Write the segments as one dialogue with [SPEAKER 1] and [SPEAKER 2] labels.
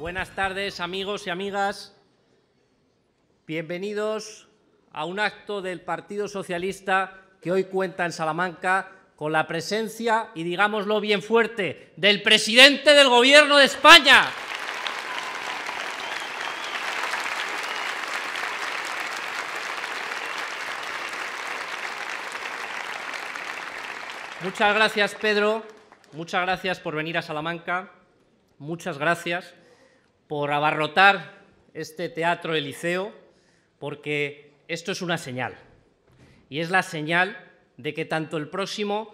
[SPEAKER 1] Buenas tardes, amigos y amigas. Bienvenidos a un acto del Partido Socialista que hoy cuenta en Salamanca con la presencia, y digámoslo bien fuerte, del presidente del Gobierno de España. Muchas gracias, Pedro. Muchas gracias por venir a Salamanca muchas gracias por abarrotar este teatro Eliseo, porque esto es una señal. Y es la señal de que tanto el próximo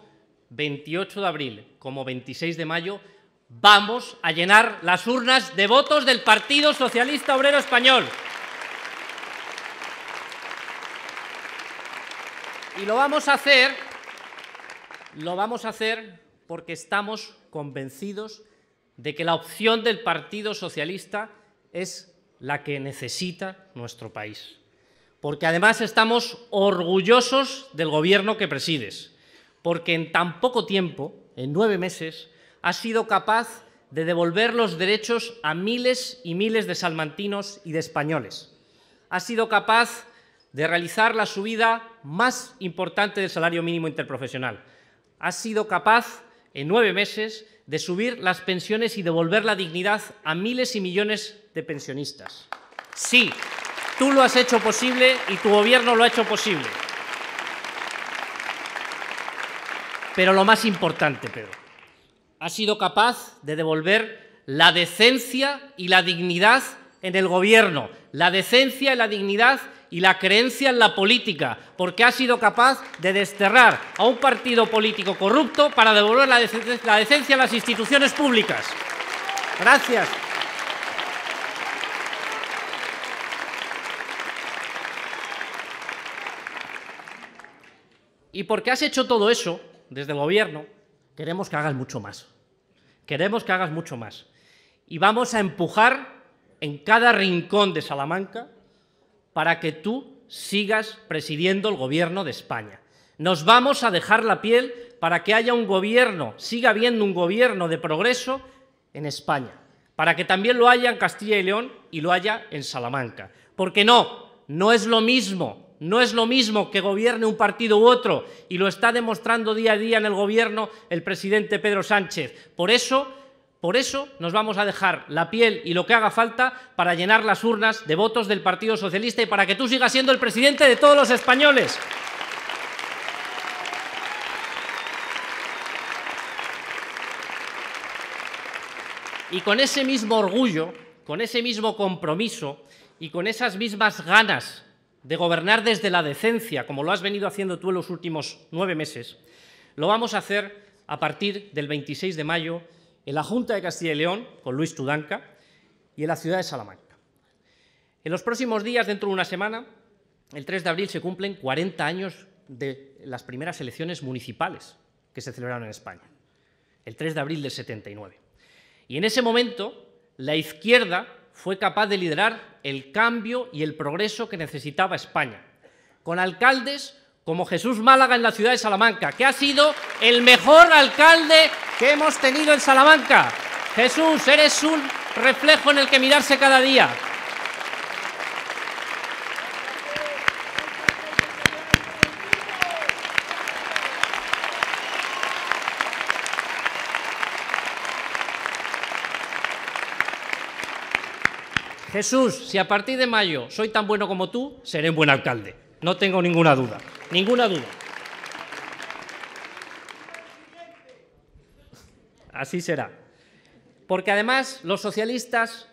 [SPEAKER 1] 28 de abril como 26 de mayo vamos a llenar las urnas de votos del Partido Socialista Obrero Español. Y lo vamos a hacer, lo vamos a hacer porque estamos convencidos de que la opción del Partido Socialista es la que necesita nuestro país. Porque además estamos orgullosos del gobierno que presides, porque en tan poco tiempo, en nueve meses, ha sido capaz de devolver los derechos a miles y miles de salmantinos y de españoles. ha sido capaz de realizar la subida más importante del salario mínimo interprofesional. ha sido capaz en nueve meses de subir las pensiones y devolver la dignidad a miles y millones de pensionistas. Sí, tú lo has hecho posible y tu gobierno lo ha hecho posible. Pero lo más importante, Pedro, ha sido capaz de devolver la decencia y la dignidad en el gobierno, la decencia y la dignidad y la creencia en la política, porque ha sido capaz de desterrar a un partido político corrupto para devolver la, decencia, la decencia a las instituciones públicas. Gracias. Y porque has hecho todo eso desde el gobierno, queremos que hagas mucho más. Queremos que hagas mucho más. Y vamos a empujar en cada rincón de Salamanca para que tú sigas presidiendo el gobierno de España. Nos vamos a dejar la piel para que haya un gobierno, siga habiendo un gobierno de progreso en España, para que también lo haya en Castilla y León y lo haya en Salamanca. Porque no, no es lo mismo, no es lo mismo que gobierne un partido u otro, y lo está demostrando día a día en el gobierno el presidente Pedro Sánchez. Por eso por eso nos vamos a dejar la piel y lo que haga falta para llenar las urnas de votos del Partido Socialista y para que tú sigas siendo el presidente de todos los españoles. Y con ese mismo orgullo, con ese mismo compromiso y con esas mismas ganas de gobernar desde la decencia, como lo has venido haciendo tú en los últimos nueve meses, lo vamos a hacer a partir del 26 de mayo en la Junta de Castilla y León, con Luis Tudanca, y en la ciudad de Salamanca. En los próximos días, dentro de una semana, el 3 de abril, se cumplen 40 años de las primeras elecciones municipales que se celebraron en España, el 3 de abril del 79. Y en ese momento, la izquierda fue capaz de liderar el cambio y el progreso que necesitaba España, con alcaldes como Jesús Málaga en la ciudad de Salamanca, que ha sido el mejor alcalde que hemos tenido en Salamanca. Jesús, eres un reflejo en el que mirarse cada día. Jesús, si a partir de mayo soy tan bueno como tú, seré un buen alcalde. No tengo ninguna duda, ninguna duda. Así será. Porque además los socialistas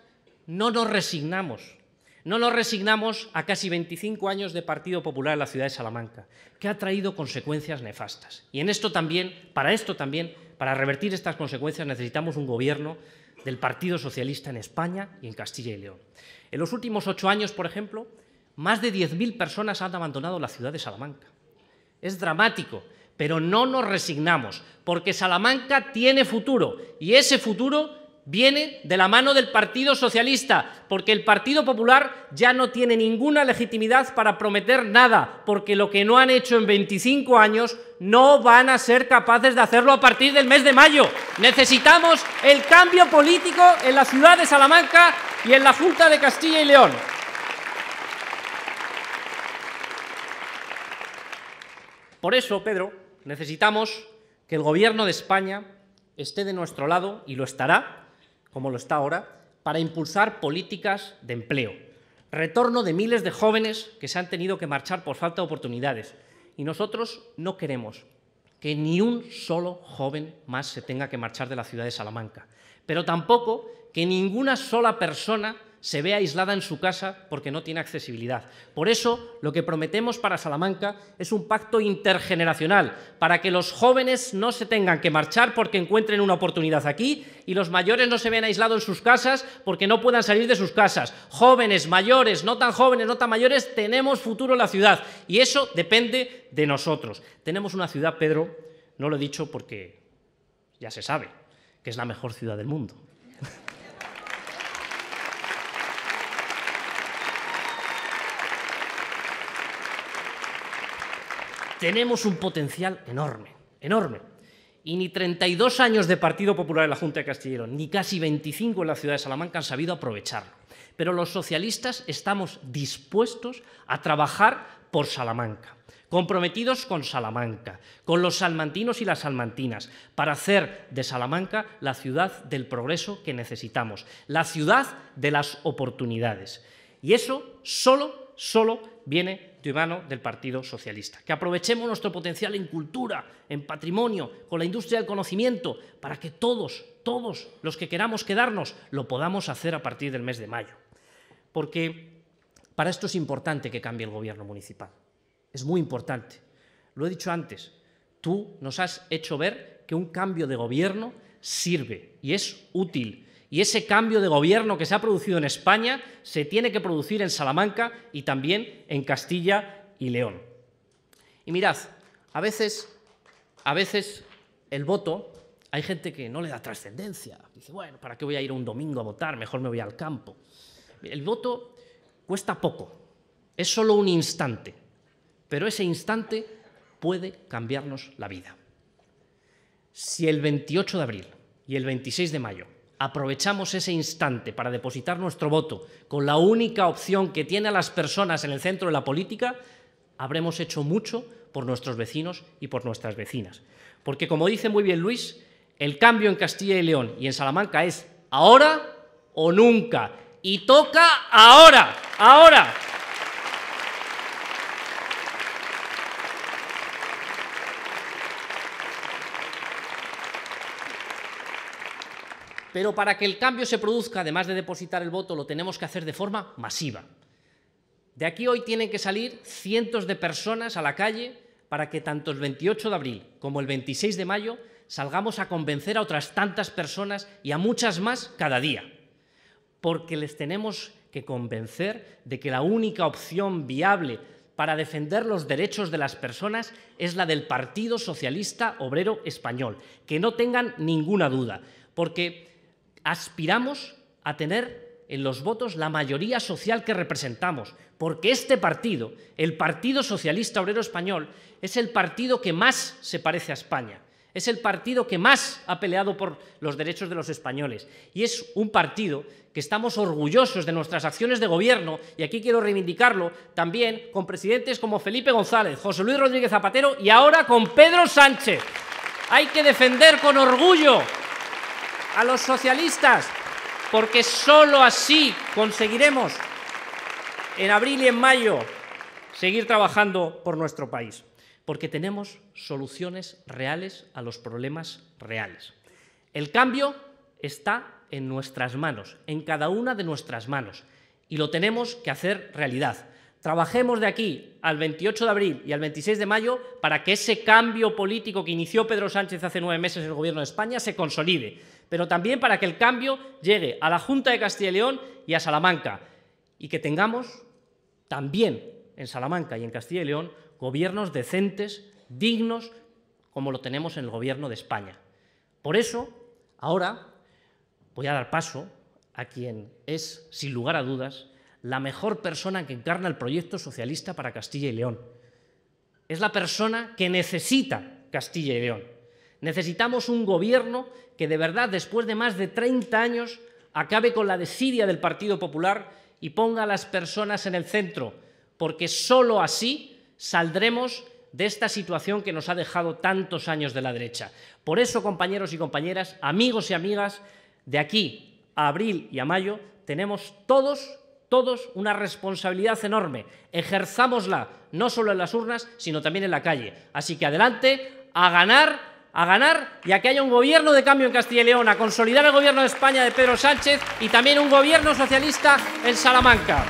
[SPEAKER 1] no nos resignamos. No nos resignamos a casi 25 años de Partido Popular en la ciudad de Salamanca, que ha traído consecuencias nefastas. Y en esto también, para esto también, para revertir estas consecuencias necesitamos un gobierno del Partido Socialista en España y en Castilla y León. En los últimos ocho años, por ejemplo, más de 10.000 personas han abandonado la ciudad de Salamanca. Es dramático, pero no nos resignamos, porque Salamanca tiene futuro y ese futuro viene de la mano del Partido Socialista, porque el Partido Popular ya no tiene ninguna legitimidad para prometer nada, porque lo que no han hecho en 25 años no van a ser capaces de hacerlo a partir del mes de mayo. Necesitamos el cambio político en la ciudad de Salamanca y en la Junta de Castilla y León. Por eso, Pedro, necesitamos que el gobierno de España esté de nuestro lado, y lo estará, como lo está ahora, para impulsar políticas de empleo. Retorno de miles de jóvenes que se han tenido que marchar por falta de oportunidades. Y nosotros no queremos que ni un solo joven más se tenga que marchar de la ciudad de Salamanca. Pero tampoco que ninguna sola persona se ve aislada en su casa porque no tiene accesibilidad. Por eso, lo que prometemos para Salamanca es un pacto intergeneracional, para que los jóvenes no se tengan que marchar porque encuentren una oportunidad aquí y los mayores no se vean aislados en sus casas porque no puedan salir de sus casas. Jóvenes, mayores, no tan jóvenes, no tan mayores, tenemos futuro en la ciudad y eso depende de nosotros. Tenemos una ciudad, Pedro, no lo he dicho porque ya se sabe, que es la mejor ciudad del mundo. tenemos un potencial enorme, enorme. Y ni 32 años de Partido Popular en la Junta de Castillero, ni casi 25 en la ciudad de Salamanca han sabido aprovecharlo. Pero los socialistas estamos dispuestos a trabajar por Salamanca, comprometidos con Salamanca, con los salmantinos y las salmantinas, para hacer de Salamanca la ciudad del progreso que necesitamos, la ciudad de las oportunidades. Y eso solo, solo viene mano del Partido Socialista. Que aprovechemos nuestro potencial en cultura, en patrimonio, con la industria del conocimiento, para que todos, todos los que queramos quedarnos, lo podamos hacer a partir del mes de mayo. Porque para esto es importante que cambie el gobierno municipal. Es muy importante. Lo he dicho antes, tú nos has hecho ver que un cambio de gobierno sirve y es útil y ese cambio de gobierno que se ha producido en España se tiene que producir en Salamanca y también en Castilla y León. Y mirad, a veces, a veces el voto, hay gente que no le da trascendencia. Dice, bueno, ¿para qué voy a ir un domingo a votar? Mejor me voy al campo. El voto cuesta poco, es solo un instante, pero ese instante puede cambiarnos la vida. Si el 28 de abril y el 26 de mayo aprovechamos ese instante para depositar nuestro voto con la única opción que tiene a las personas en el centro de la política, habremos hecho mucho por nuestros vecinos y por nuestras vecinas. Porque como dice muy bien Luis, el cambio en Castilla y León y en Salamanca es ahora o nunca. Y toca ahora, ahora. Pero para que el cambio se produzca, además de depositar el voto, lo tenemos que hacer de forma masiva. De aquí hoy tienen que salir cientos de personas a la calle para que tanto el 28 de abril como el 26 de mayo salgamos a convencer a otras tantas personas y a muchas más cada día. Porque les tenemos que convencer de que la única opción viable para defender los derechos de las personas es la del Partido Socialista Obrero Español. Que no tengan ninguna duda. Porque aspiramos a tener en los votos la mayoría social que representamos, porque este partido, el Partido Socialista Obrero Español, es el partido que más se parece a España, es el partido que más ha peleado por los derechos de los españoles y es un partido que estamos orgullosos de nuestras acciones de gobierno y aquí quiero reivindicarlo también con presidentes como Felipe González, José Luis Rodríguez Zapatero y ahora con Pedro Sánchez. Hay que defender con orgullo a los socialistas, porque solo así conseguiremos en abril y en mayo seguir trabajando por nuestro país, porque tenemos soluciones reales a los problemas reales. El cambio está en nuestras manos, en cada una de nuestras manos, y lo tenemos que hacer realidad. Trabajemos de aquí al 28 de abril y al 26 de mayo para que ese cambio político que inició Pedro Sánchez hace nueve meses en el Gobierno de España se consolide pero también para que el cambio llegue a la Junta de Castilla y León y a Salamanca, y que tengamos también en Salamanca y en Castilla y León gobiernos decentes, dignos, como lo tenemos en el gobierno de España. Por eso, ahora voy a dar paso a quien es, sin lugar a dudas, la mejor persona que encarna el proyecto socialista para Castilla y León. Es la persona que necesita Castilla y León Necesitamos un gobierno que de verdad, después de más de 30 años, acabe con la desidia del Partido Popular y ponga a las personas en el centro, porque sólo así saldremos de esta situación que nos ha dejado tantos años de la derecha. Por eso, compañeros y compañeras, amigos y amigas, de aquí a abril y a mayo tenemos todos, todos una responsabilidad enorme. Ejerzámosla no solo en las urnas, sino también en la calle. Así que adelante a ganar a ganar y a que haya un gobierno de cambio en Castilla y León, a consolidar el gobierno de España de Pedro Sánchez y también un gobierno socialista en Salamanca.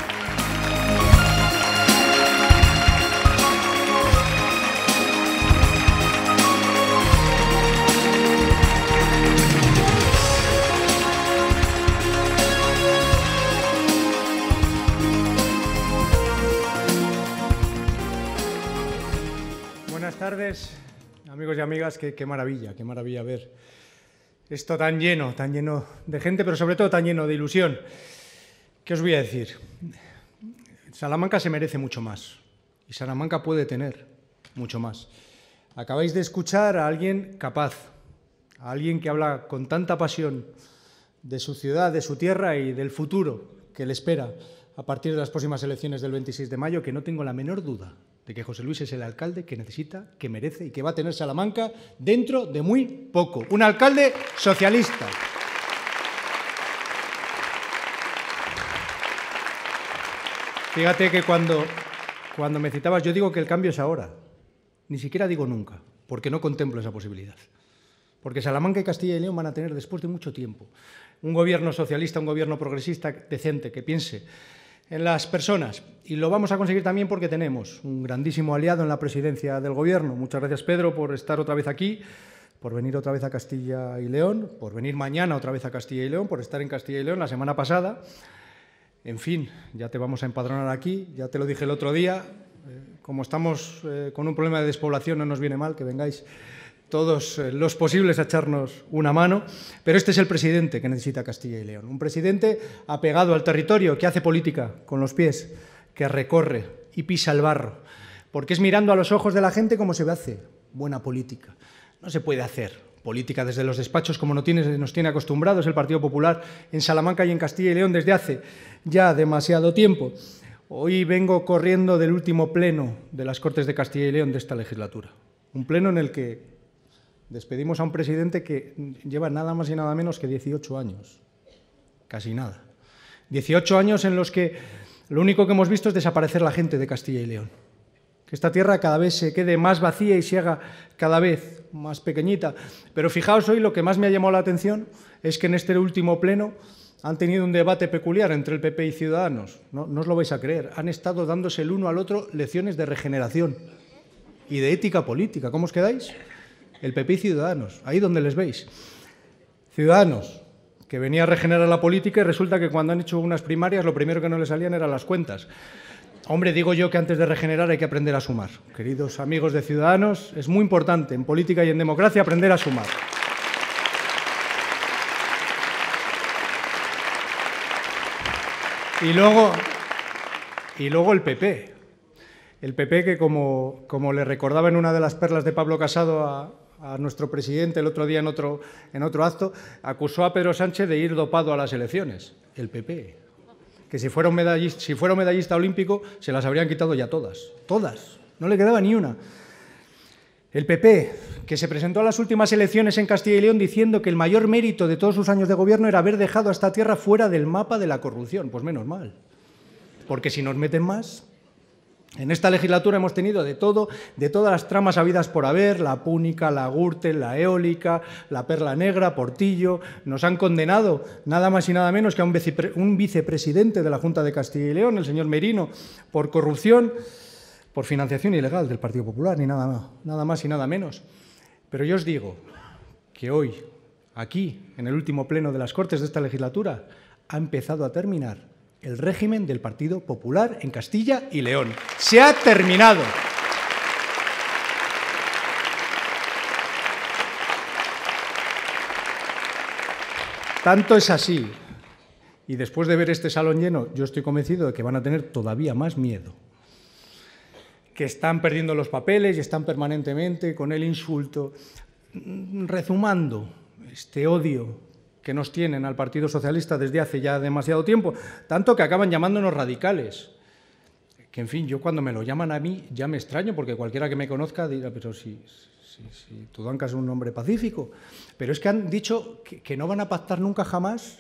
[SPEAKER 2] Buenas tardes amigos y amigas, qué, maravilla, qué maravilla ver esto tan lleno, tan lleno de gente, pero sobre todo tan lleno de ilusión. ¿Qué os voy a decir? Salamanca se merece mucho más y Salamanca puede tener mucho más. Acabáis de escuchar a alguien capaz, a alguien que habla con tanta pasión de su ciudad, de su tierra y del futuro que le espera a partir de las próximas elecciones del 26 de mayo, que no tengo la menor duda de que José Luis es el alcalde que necesita, que merece y que va a tener Salamanca dentro de muy poco. Un alcalde socialista. Fíjate que cuando, cuando me citabas yo digo que el cambio es ahora. Ni siquiera digo nunca, porque no contemplo esa posibilidad. Porque Salamanca y Castilla y León van a tener después de mucho tiempo un gobierno socialista, un gobierno progresista decente, que piense en las personas. Y lo vamos a conseguir también porque tenemos un grandísimo aliado en la presidencia del Gobierno. Muchas gracias, Pedro, por estar otra vez aquí, por venir otra vez a Castilla y León, por venir mañana otra vez a Castilla y León, por estar en Castilla y León la semana pasada. En fin, ya te vamos a empadronar aquí, ya te lo dije el otro día. Eh, como estamos eh, con un problema de despoblación, no nos viene mal que vengáis todos eh, los posibles a echarnos una mano, pero este es el presidente que necesita Castilla y León, un presidente apegado al territorio, que hace política con los pies, que recorre y pisa el barro, porque es mirando a los ojos de la gente como se hace buena política. No se puede hacer política desde los despachos como nos tiene acostumbrados el Partido Popular en Salamanca y en Castilla y León desde hace ya demasiado tiempo. Hoy vengo corriendo del último pleno de las Cortes de Castilla y León de esta legislatura, un pleno en el que Despedimos a un presidente que lleva nada más y nada menos que 18 años. Casi nada. 18 años en los que lo único que hemos visto es desaparecer la gente de Castilla y León. Que esta tierra cada vez se quede más vacía y se haga cada vez más pequeñita. Pero fijaos hoy, lo que más me ha llamado la atención es que en este último pleno han tenido un debate peculiar entre el PP y Ciudadanos. No, os lo vais a creer. Han estado dándose el uno al otro lecciones de regeneración y de ética política. ¿Cómo os quedáis? el PP y Ciudadanos, ahí donde les veis. Ciudadanos, que venía a regenerar la política y resulta que cuando han hecho unas primarias lo primero que no le salían eran las cuentas. Hombre, digo yo que antes de regenerar hay que aprender a sumar. Queridos amigos de Ciudadanos, es muy importante en política y en democracia aprender a sumar. Y luego, y luego el PP. El PP que, como, como le recordaba en una de las perlas de Pablo Casado a, a nuestro presidente el otro día en otro, en otro acto, acusó a Pedro Sánchez de ir dopado a las elecciones, el PP. Que si fuera, un medallista, si fuera un medallista olímpico se las habrían quitado ya todas, todas, no le quedaba ni una. El PP, que se presentó a las últimas elecciones en Castilla y León diciendo que el mayor mérito de todos sus años de gobierno era haber dejado a esta tierra fuera del mapa de la corrupción. Pues menos mal, porque si nos meten más, en esta legislatura hemos tenido de todo, de todas las tramas habidas por haber, la púnica, la Gürtel, la eólica, la perla negra, Portillo. Nos han condenado nada más y nada menos que a un, vicepresidente de la Junta de Castilla y León, el señor Merino, por corrupción, por financiación ilegal del Partido Popular, ni nada, más, nada más y nada menos. Pero yo os digo que hoy, aquí, en el último pleno de las Cortes de esta legislatura, ha empezado a terminar el régimen del Partido Popular en Castilla y León. Se ha terminado. Tanto es así. Y después de ver este salón lleno, yo estoy convencido de que van a tener todavía más miedo. Que están perdiendo los papeles y están permanentemente con el insulto, mm, rezumando este odio que nos tienen al Partido Socialista desde hace ya demasiado tiempo, tanto que acaban llamándonos radicales. Que en fin, yo cuando me lo llaman a mí ya me extraño, porque cualquiera que me conozca dirá, pero si, si, si Tudanca es un nombre pacífico. Pero es que han dicho que, que no van a pactar nunca jamás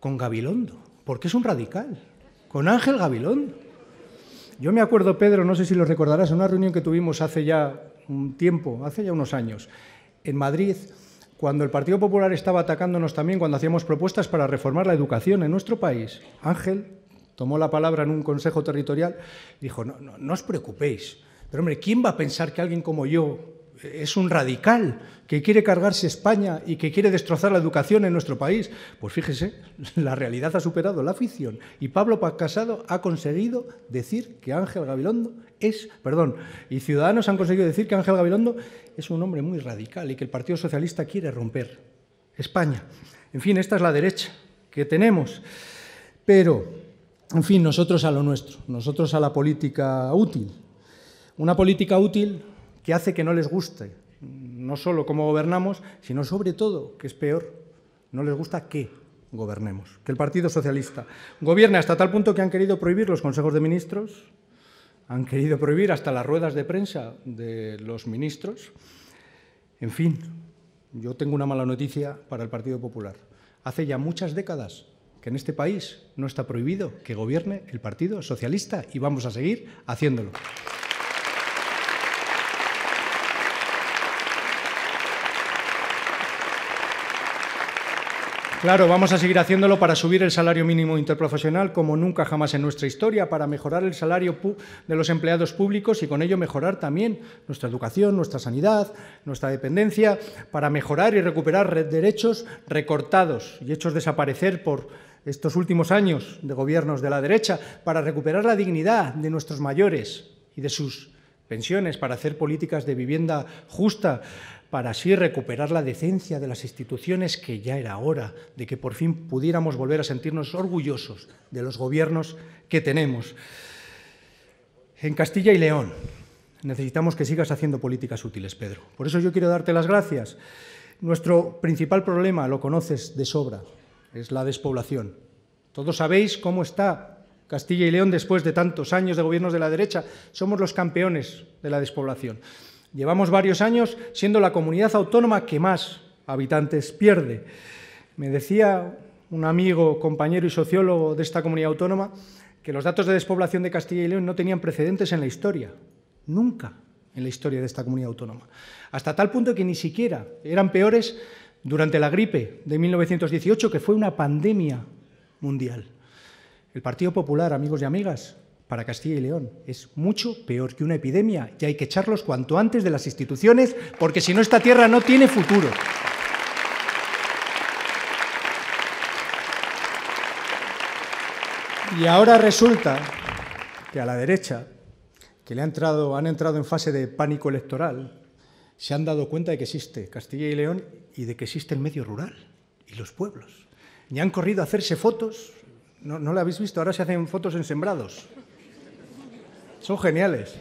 [SPEAKER 2] con Gabilondo, porque es un radical, con Ángel Gabilondo. Yo me acuerdo, Pedro, no sé si lo recordarás, en una reunión que tuvimos hace ya un tiempo, hace ya unos años, en Madrid, cuando el Partido Popular estaba atacándonos también cuando hacíamos propuestas para reformar la educación en nuestro país, Ángel tomó la palabra en un consejo territorial y dijo, no, no, os preocupéis, pero hombre, ¿quién va a pensar que alguien como yo, es un radical que quiere cargarse España y que quiere destrozar la educación en nuestro país. Pues fíjese, la realidad ha superado la ficción y Pablo Casado ha conseguido decir que Ángel Gabilondo es, perdón, y Ciudadanos han conseguido decir que Ángel Gabilondo es un hombre muy radical y que el Partido Socialista quiere romper España. En fin, esta es la derecha que tenemos. Pero, en fin, nosotros a lo nuestro, nosotros a la política útil. Una política útil que hace que no les guste, no solo cómo gobernamos, sino sobre todo, que es peor, no les gusta que gobernemos, que el Partido Socialista gobierne hasta tal punto que han querido prohibir los consejos de ministros, han querido prohibir hasta las ruedas de prensa de los ministros. En fin, yo tengo una mala noticia para el Partido Popular. Hace ya muchas décadas que en este país no está prohibido que gobierne el Partido Socialista y vamos a seguir haciéndolo. Claro, vamos a seguir haciéndolo para subir el salario mínimo interprofesional como nunca jamás en nuestra historia, para mejorar el salario de los empleados públicos y con ello mejorar también nuestra educación, nuestra sanidad, nuestra dependencia, para mejorar y recuperar derechos recortados y hechos desaparecer por estos últimos años de gobiernos de la derecha, para recuperar la dignidad de nuestros mayores y de sus pensiones, para hacer políticas de vivienda justa, para así recuperar la decencia de las instituciones que ya era hora de que por fin pudiéramos volver a sentirnos orgullosos de los gobiernos que tenemos. En Castilla y León necesitamos que sigas haciendo políticas útiles, Pedro. Por eso yo quiero darte las gracias. Nuestro principal problema, lo conoces de sobra, es la despoblación. Todos sabéis cómo está Castilla y León después de tantos años de gobiernos de la derecha. Somos los campeones de la despoblación. Llevamos varios años siendo la comunidad autónoma que más habitantes pierde. Me decía un amigo, compañero y sociólogo de esta comunidad autónoma que los datos de despoblación de Castilla y León no tenían precedentes en la historia. Nunca en la historia de esta comunidad autónoma. Hasta tal punto que ni siquiera eran peores durante la gripe de 1918, que fue una pandemia mundial. El Partido Popular, amigos y amigas, para Castilla y León. Es mucho peor que una epidemia y hay que echarlos cuanto antes de las instituciones porque si no esta tierra no tiene futuro. Y ahora resulta que a la derecha, que le ha entrado, han entrado en fase de pánico electoral, se han dado cuenta de que existe Castilla y León y de que existe el medio rural y los pueblos. Y han corrido a hacerse fotos. No, no la habéis visto, ahora se hacen fotos en sembrados. Son geniales,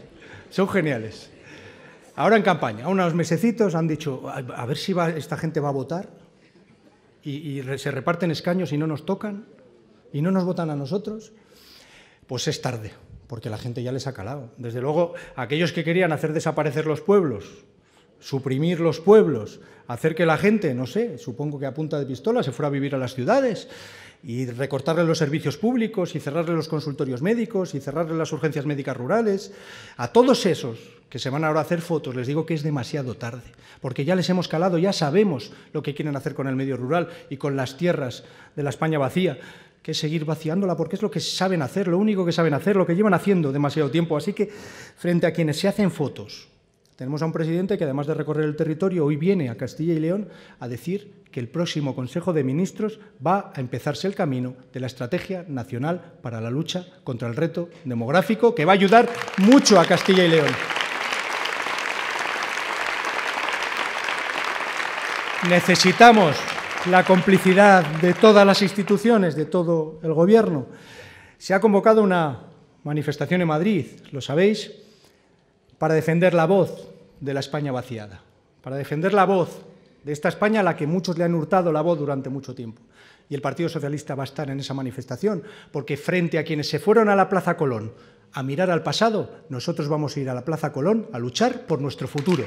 [SPEAKER 2] son geniales. Ahora en campaña, a unos mesecitos han dicho, a ver si va, esta gente va a votar y, y se reparten escaños y no nos tocan y no nos votan a nosotros. Pues es tarde, porque la gente ya les ha calado. Desde luego, aquellos que querían hacer desaparecer los pueblos, suprimir los pueblos, hacer que la gente, no sé, supongo que a punta de pistola, se fuera a vivir a las ciudades y recortarle los servicios públicos y cerrarle los consultorios médicos y cerrarle las urgencias médicas rurales, a todos esos que se van ahora a hacer fotos, les digo que es demasiado tarde, porque ya les hemos calado, ya sabemos lo que quieren hacer con el medio rural y con las tierras de la España vacía que es seguir vaciándola, porque es lo que saben hacer, lo único que saben hacer, lo que llevan haciendo demasiado tiempo. Así que, frente a quienes se hacen fotos tenemos a un presidente que, además de recorrer el territorio, hoy viene a Castilla y León a decir que el próximo Consejo de Ministros va a empezarse el camino de la Estrategia Nacional para la Lucha contra el Reto Demográfico, que va a ayudar mucho a Castilla y León. Necesitamos la complicidad de todas las instituciones, de todo el Gobierno. Se ha convocado una manifestación en Madrid, lo sabéis, para defender la voz de la España vaciada, para defender la voz de esta España a la que muchos le han hurtado la voz durante mucho tiempo. Y el Partido Socialista va a estar en esa manifestación, porque frente a quienes se fueron a la Plaza Colón a mirar al pasado, nosotros vamos a ir a la Plaza Colón a luchar por nuestro futuro.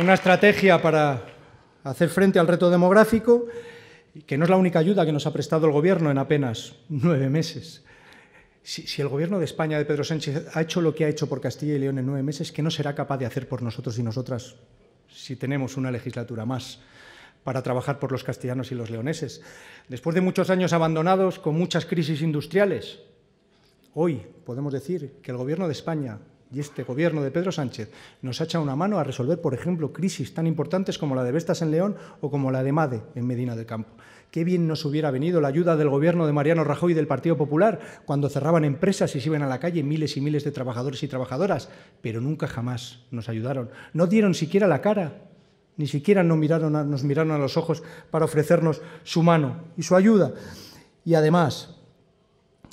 [SPEAKER 2] Una estrategia para hacer frente al reto demográfico que no es la única ayuda que nos ha prestado el Gobierno en apenas nueve meses. Si, el Gobierno de España de Pedro Sánchez ha hecho lo que ha hecho por Castilla y León en nueve meses, ¿qué no será capaz de hacer por nosotros y nosotras si tenemos una legislatura más? para trabajar por los castellanos y los leoneses. Después de muchos años abandonados, con muchas crisis industriales, hoy podemos decir que el Gobierno de España y este gobierno de Pedro Sánchez nos echa una mano a resolver, por ejemplo, crisis tan importantes como la de Vestas en León o como la de Made en Medina del Campo. Qué bien nos hubiera venido la ayuda del gobierno de Mariano Rajoy del Partido Popular cuando cerraban empresas y se iban a la calle miles y miles de trabajadores y trabajadoras, pero nunca jamás nos ayudaron. No dieron siquiera la cara, ni siquiera nos miraron nos miraron a los ojos para ofrecernos su mano y su ayuda. Y además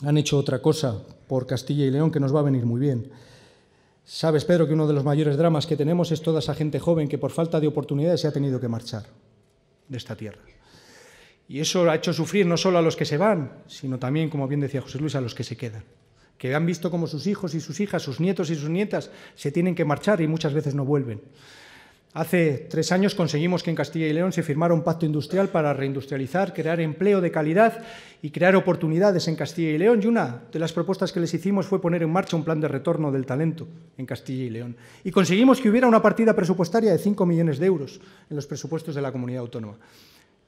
[SPEAKER 2] han hecho otra cosa por Castilla y León que nos va a venir muy bien Sabes, espero que uno de los mayores dramas que tenemos es toda esa gente joven que por falta de oportunidades se ha tenido que marchar de esta tierra. Y eso ha hecho sufrir no solo a los que se van, sino también, como bien decía José Luis, a los que se quedan, que han visto como sus hijos y sus hijas, sus nietos y sus nietas se tienen que marchar y muchas veces no vuelven. Hace tres años conseguimos que en Castilla y León se firmara un pacto industrial para reindustrializar, crear empleo de calidad y crear oportunidades en Castilla y León. Y una de las propuestas que les hicimos fue poner en marcha un plan de retorno del talento en Castilla y León. Y conseguimos que hubiera una partida presupuestaria de 5 millones de euros en los presupuestos de la comunidad autónoma.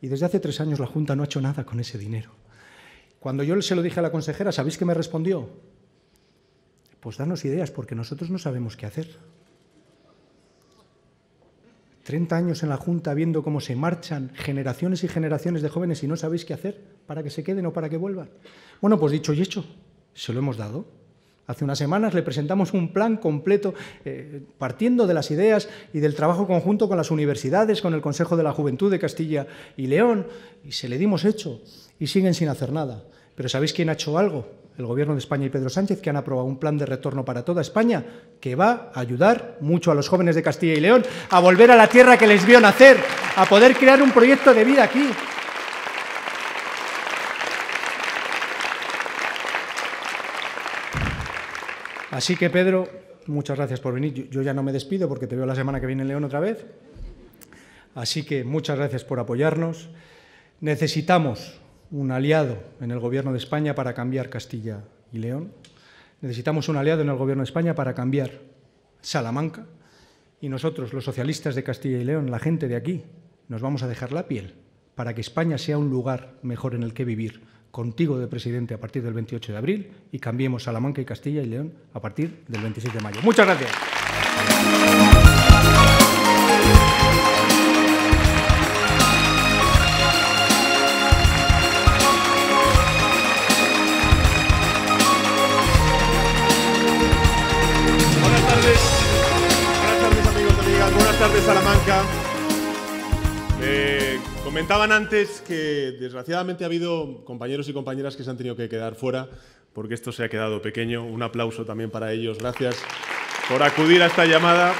[SPEAKER 2] Y desde hace tres años la Junta no ha hecho nada con ese dinero. Cuando yo se lo dije a la consejera, ¿sabéis qué me respondió? Pues danos ideas porque nosotros no sabemos qué hacer. 30 años en la Junta viendo cómo se marchan generaciones y generaciones de jóvenes y no sabéis qué hacer para que se queden o para que vuelvan. Bueno, pues dicho y hecho, se lo hemos dado. Hace unas semanas le presentamos un plan completo eh, partiendo de las ideas y del trabajo conjunto con las universidades, con el Consejo de la Juventud de Castilla y León, y se le dimos hecho y siguen sin hacer nada. Pero ¿sabéis quién ha hecho algo? el Gobierno de España y Pedro Sánchez, que han aprobado un plan de retorno para toda España que va a ayudar mucho a los jóvenes de Castilla y León a volver a la tierra que les vio nacer, a poder crear un proyecto de vida aquí. Así que, Pedro, muchas gracias por venir. Yo ya no me despido porque te veo la semana que viene en León otra vez. Así que muchas gracias por apoyarnos. Necesitamos un aliado en el Gobierno de España para cambiar Castilla y León. Necesitamos un aliado en el Gobierno de España para cambiar Salamanca. Y nosotros, los socialistas de Castilla y León, la gente de aquí, nos vamos a dejar la piel para que España sea un lugar mejor en el que vivir, contigo de presidente a partir del 28 de abril y cambiemos Salamanca y Castilla y León a partir del 26 de mayo. Muchas gracias.
[SPEAKER 3] Salamanca. Eh, comentaban antes que desgraciadamente ha habido compañeros y compañeras que se han tenido que quedar fuera porque esto se ha quedado pequeño. Un aplauso también para ellos. Gracias por acudir a esta llamada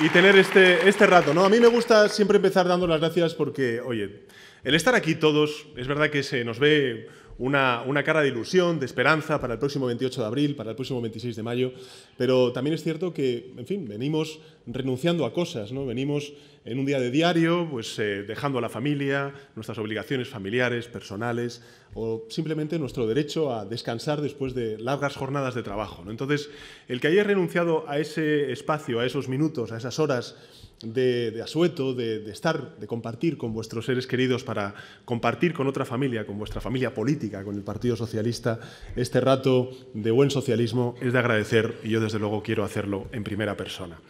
[SPEAKER 3] y tener este, este rato. ¿no? A mí me gusta siempre empezar dando las gracias porque, oye, el estar aquí todos, es verdad que se nos ve una, cara de ilusión, de esperanza para el próximo 28 de abril, para el próximo 26 de mayo, pero también es cierto que, en fin, venimos renunciando a cosas, ¿no? Venimos en un día de diario, pues eh, dejando a la familia, nuestras obligaciones familiares, personales, o simplemente nuestro derecho a descansar después de largas jornadas de trabajo. ¿no? Entonces, el que haya renunciado a ese espacio, a esos minutos, a esas horas, de, asueto, de, estar, de compartir con vuestros seres queridos, para compartir con otra familia, con vuestra familia política, con el Partido Socialista, este rato de buen socialismo es de agradecer y yo desde luego quiero hacerlo en primera persona.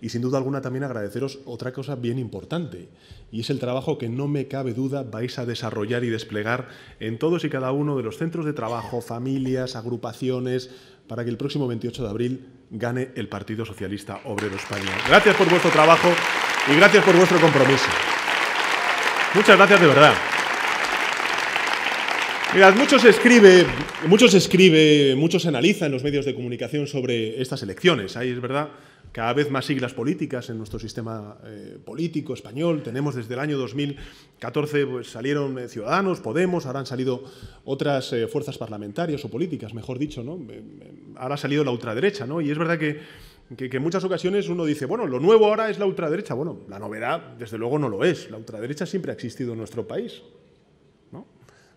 [SPEAKER 3] Y sin duda alguna también agradeceros otra cosa bien importante y es el trabajo que no me cabe duda vais a desarrollar y desplegar en todos y cada uno de los centros de trabajo, familias, agrupaciones, para que el próximo 28 de abril gane el Partido Socialista Obrero Español. Gracias por vuestro trabajo y gracias por vuestro compromiso. Muchas gracias de verdad. Mirad, muchos escribe, muchos escribe, muchos analiza en los medios de comunicación sobre estas elecciones. Ahí es verdad cada vez más siglas políticas en nuestro sistema eh, político español. Tenemos desde el año 2014 pues, salieron eh, Ciudadanos, Podemos, ahora han salido otras eh, fuerzas parlamentarias o políticas, mejor dicho, ¿no? ahora ha salido la ultraderecha, ¿no? Y es verdad que, en muchas ocasiones uno dice, bueno, lo nuevo ahora es la ultraderecha. Bueno, la novedad, desde luego, no lo es. La ultraderecha siempre ha existido en nuestro país.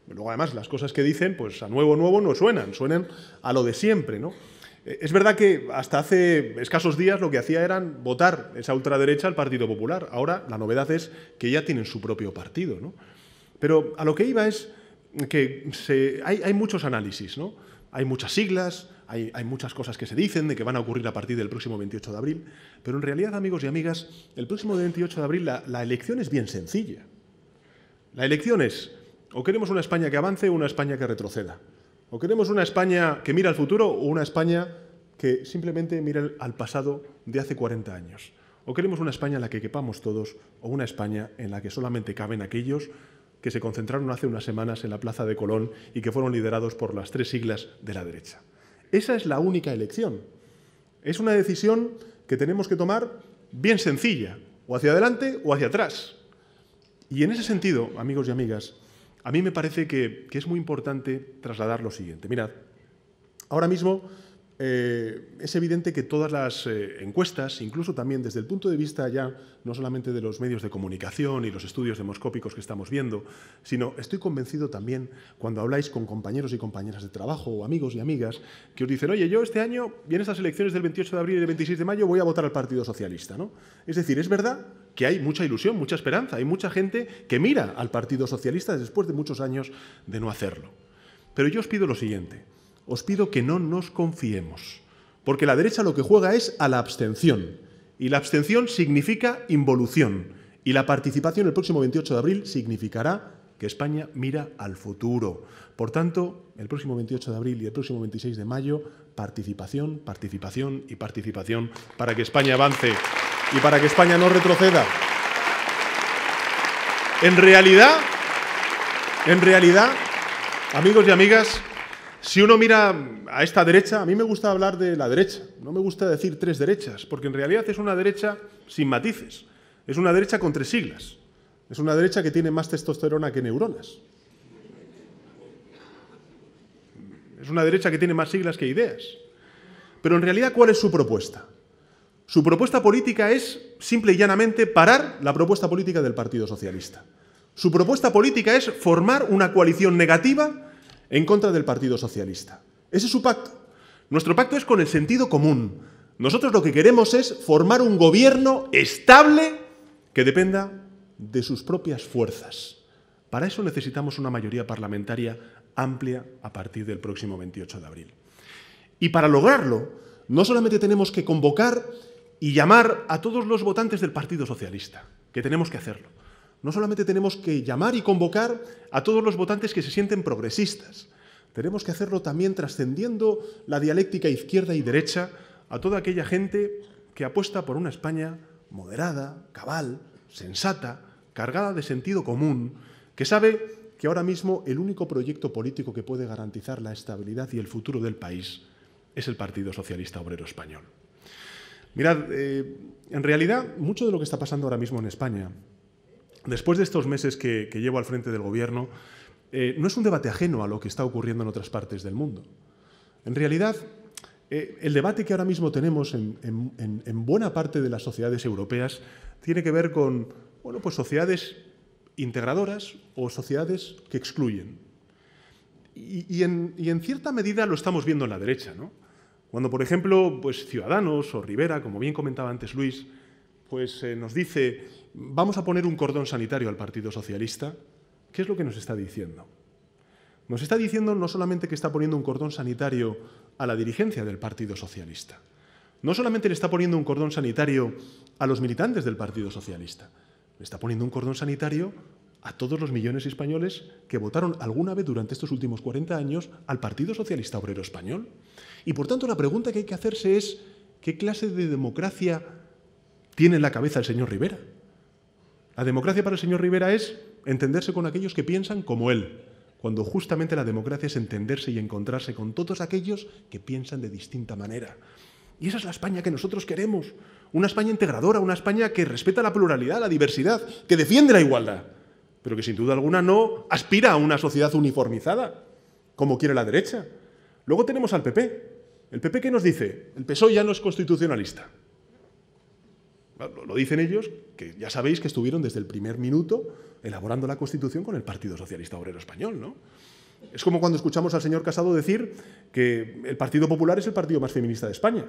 [SPEAKER 3] Luego, además, las cosas que dicen, pues a nuevo, nuevo no suenan, suenan a lo de siempre, ¿no? Eh, es verdad que hasta hace escasos días lo que hacía eran votar esa ultraderecha al Partido Popular. Ahora la novedad es que ya tienen su propio partido. Pero a lo que iba es que hay, muchos análisis, hay muchas siglas, hay, muchas cosas que se dicen de que van a ocurrir a partir del próximo 28 de abril, pero en realidad, amigos y amigas, el próximo 28 de abril la elección es bien sencilla. La elección es, o queremos una España que avance o una España que retroceda. ¿O queremos una España que mira al futuro o una España que simplemente mira al pasado de hace 40 años? ¿O queremos una España en la que quepamos todos o una España en la que solamente caben aquellos que se concentraron hace unas semanas en la Plaza de Colón y que fueron liderados por las tres siglas de la derecha? Esa es la única elección. Es una decisión que tenemos que tomar bien sencilla, o hacia adelante o hacia atrás. Y en ese sentido, amigos y amigas, a mí me parece que, es muy importante trasladar lo siguiente. Mirad, ahora mismo eh, es evidente que todas las eh, encuestas, incluso también desde el punto de vista ya no solamente de los medios de comunicación y los estudios demoscópicos que estamos viendo, sino estoy convencido también cuando habláis con compañeros y compañeras de trabajo o amigos y amigas que os dicen, oye, yo este año y en estas elecciones del 28 de abril y del 26 de mayo voy a votar al Partido Socialista. ¿no? Es decir, es verdad que hay mucha ilusión, mucha esperanza, hay mucha gente que mira al Partido Socialista después de muchos años de no hacerlo. Pero yo os pido lo siguiente os pido que no nos confiemos, porque la derecha lo que juega es a la abstención, y la abstención significa involución, y la participación el próximo 28 de abril significará que España mira al futuro. Por tanto, el próximo 28 de abril y el próximo 26 de mayo, participación, participación y participación para que España avance y para que España no retroceda. En realidad, en realidad, amigos y amigas, si uno mira a esta derecha, a mí me gusta hablar de la derecha, no me gusta decir tres derechas, porque en realidad es una derecha sin matices, es una derecha con tres siglas, es una derecha que tiene más testosterona que neuronas, es una derecha que tiene más siglas que ideas. Pero en realidad, ¿cuál es su propuesta? Su propuesta política es, simple y llanamente, parar la propuesta política del Partido Socialista. Su propuesta política es formar una coalición negativa en contra del Partido Socialista. Ese es su pacto. Nuestro pacto es con el sentido común. Nosotros lo que queremos es formar un gobierno estable que dependa de sus propias fuerzas. Para eso necesitamos una mayoría parlamentaria amplia a partir del próximo 28 de abril. Y para lograrlo, no solamente tenemos que convocar y llamar a todos los votantes del Partido Socialista, que tenemos que hacerlo, no solamente tenemos que llamar y convocar a todos los votantes que se sienten progresistas, tenemos que hacerlo también trascendiendo la dialéctica izquierda y derecha a toda aquella gente que apuesta por una España moderada, cabal, sensata, cargada de sentido común, que sabe que ahora mismo el único proyecto político que puede garantizar la estabilidad y el futuro del país es el Partido Socialista Obrero Español. Mirad, eh, en realidad, mucho de lo que está pasando ahora mismo en España después de estos meses que, llevo al frente del gobierno, eh, no es un debate ajeno a lo que está ocurriendo en otras partes del mundo. En realidad, eh, el debate que ahora mismo tenemos en, buena parte de las sociedades europeas tiene que ver con bueno, pues sociedades integradoras o sociedades que excluyen. Y, en, cierta medida lo estamos viendo en la derecha. Cuando, por ejemplo, pues, Ciudadanos o Rivera, como bien comentaba antes Luis, pues, eh, nos dice vamos a poner un cordón sanitario al Partido Socialista, ¿qué es lo que nos está diciendo? Nos está diciendo no solamente que está poniendo un cordón sanitario a la dirigencia del Partido Socialista, no solamente le está poniendo un cordón sanitario a los militantes del Partido Socialista, le está poniendo un cordón sanitario a todos los millones de españoles que votaron alguna vez durante estos últimos 40 años al Partido Socialista Obrero Español. Y por tanto la pregunta que hay que hacerse es, ¿qué clase de democracia tiene en la cabeza el señor Rivera? La democracia para el señor Rivera es entenderse con aquellos que piensan como él, cuando justamente la democracia es entenderse y encontrarse con todos aquellos que piensan de distinta manera. Y esa es la España que nosotros queremos, una España integradora, una España que respeta la pluralidad, la diversidad, que defiende la igualdad, pero que sin duda alguna no aspira a una sociedad uniformizada, como quiere la derecha. Luego tenemos al PP. ¿El PP qué nos dice? El PSOE ya no es constitucionalista. Lo dicen ellos, que ya sabéis que estuvieron desde el primer minuto elaborando la Constitución con el Partido Socialista Obrero Español, ¿no? Es como cuando escuchamos al señor Casado decir que el Partido Popular es el partido más feminista de España.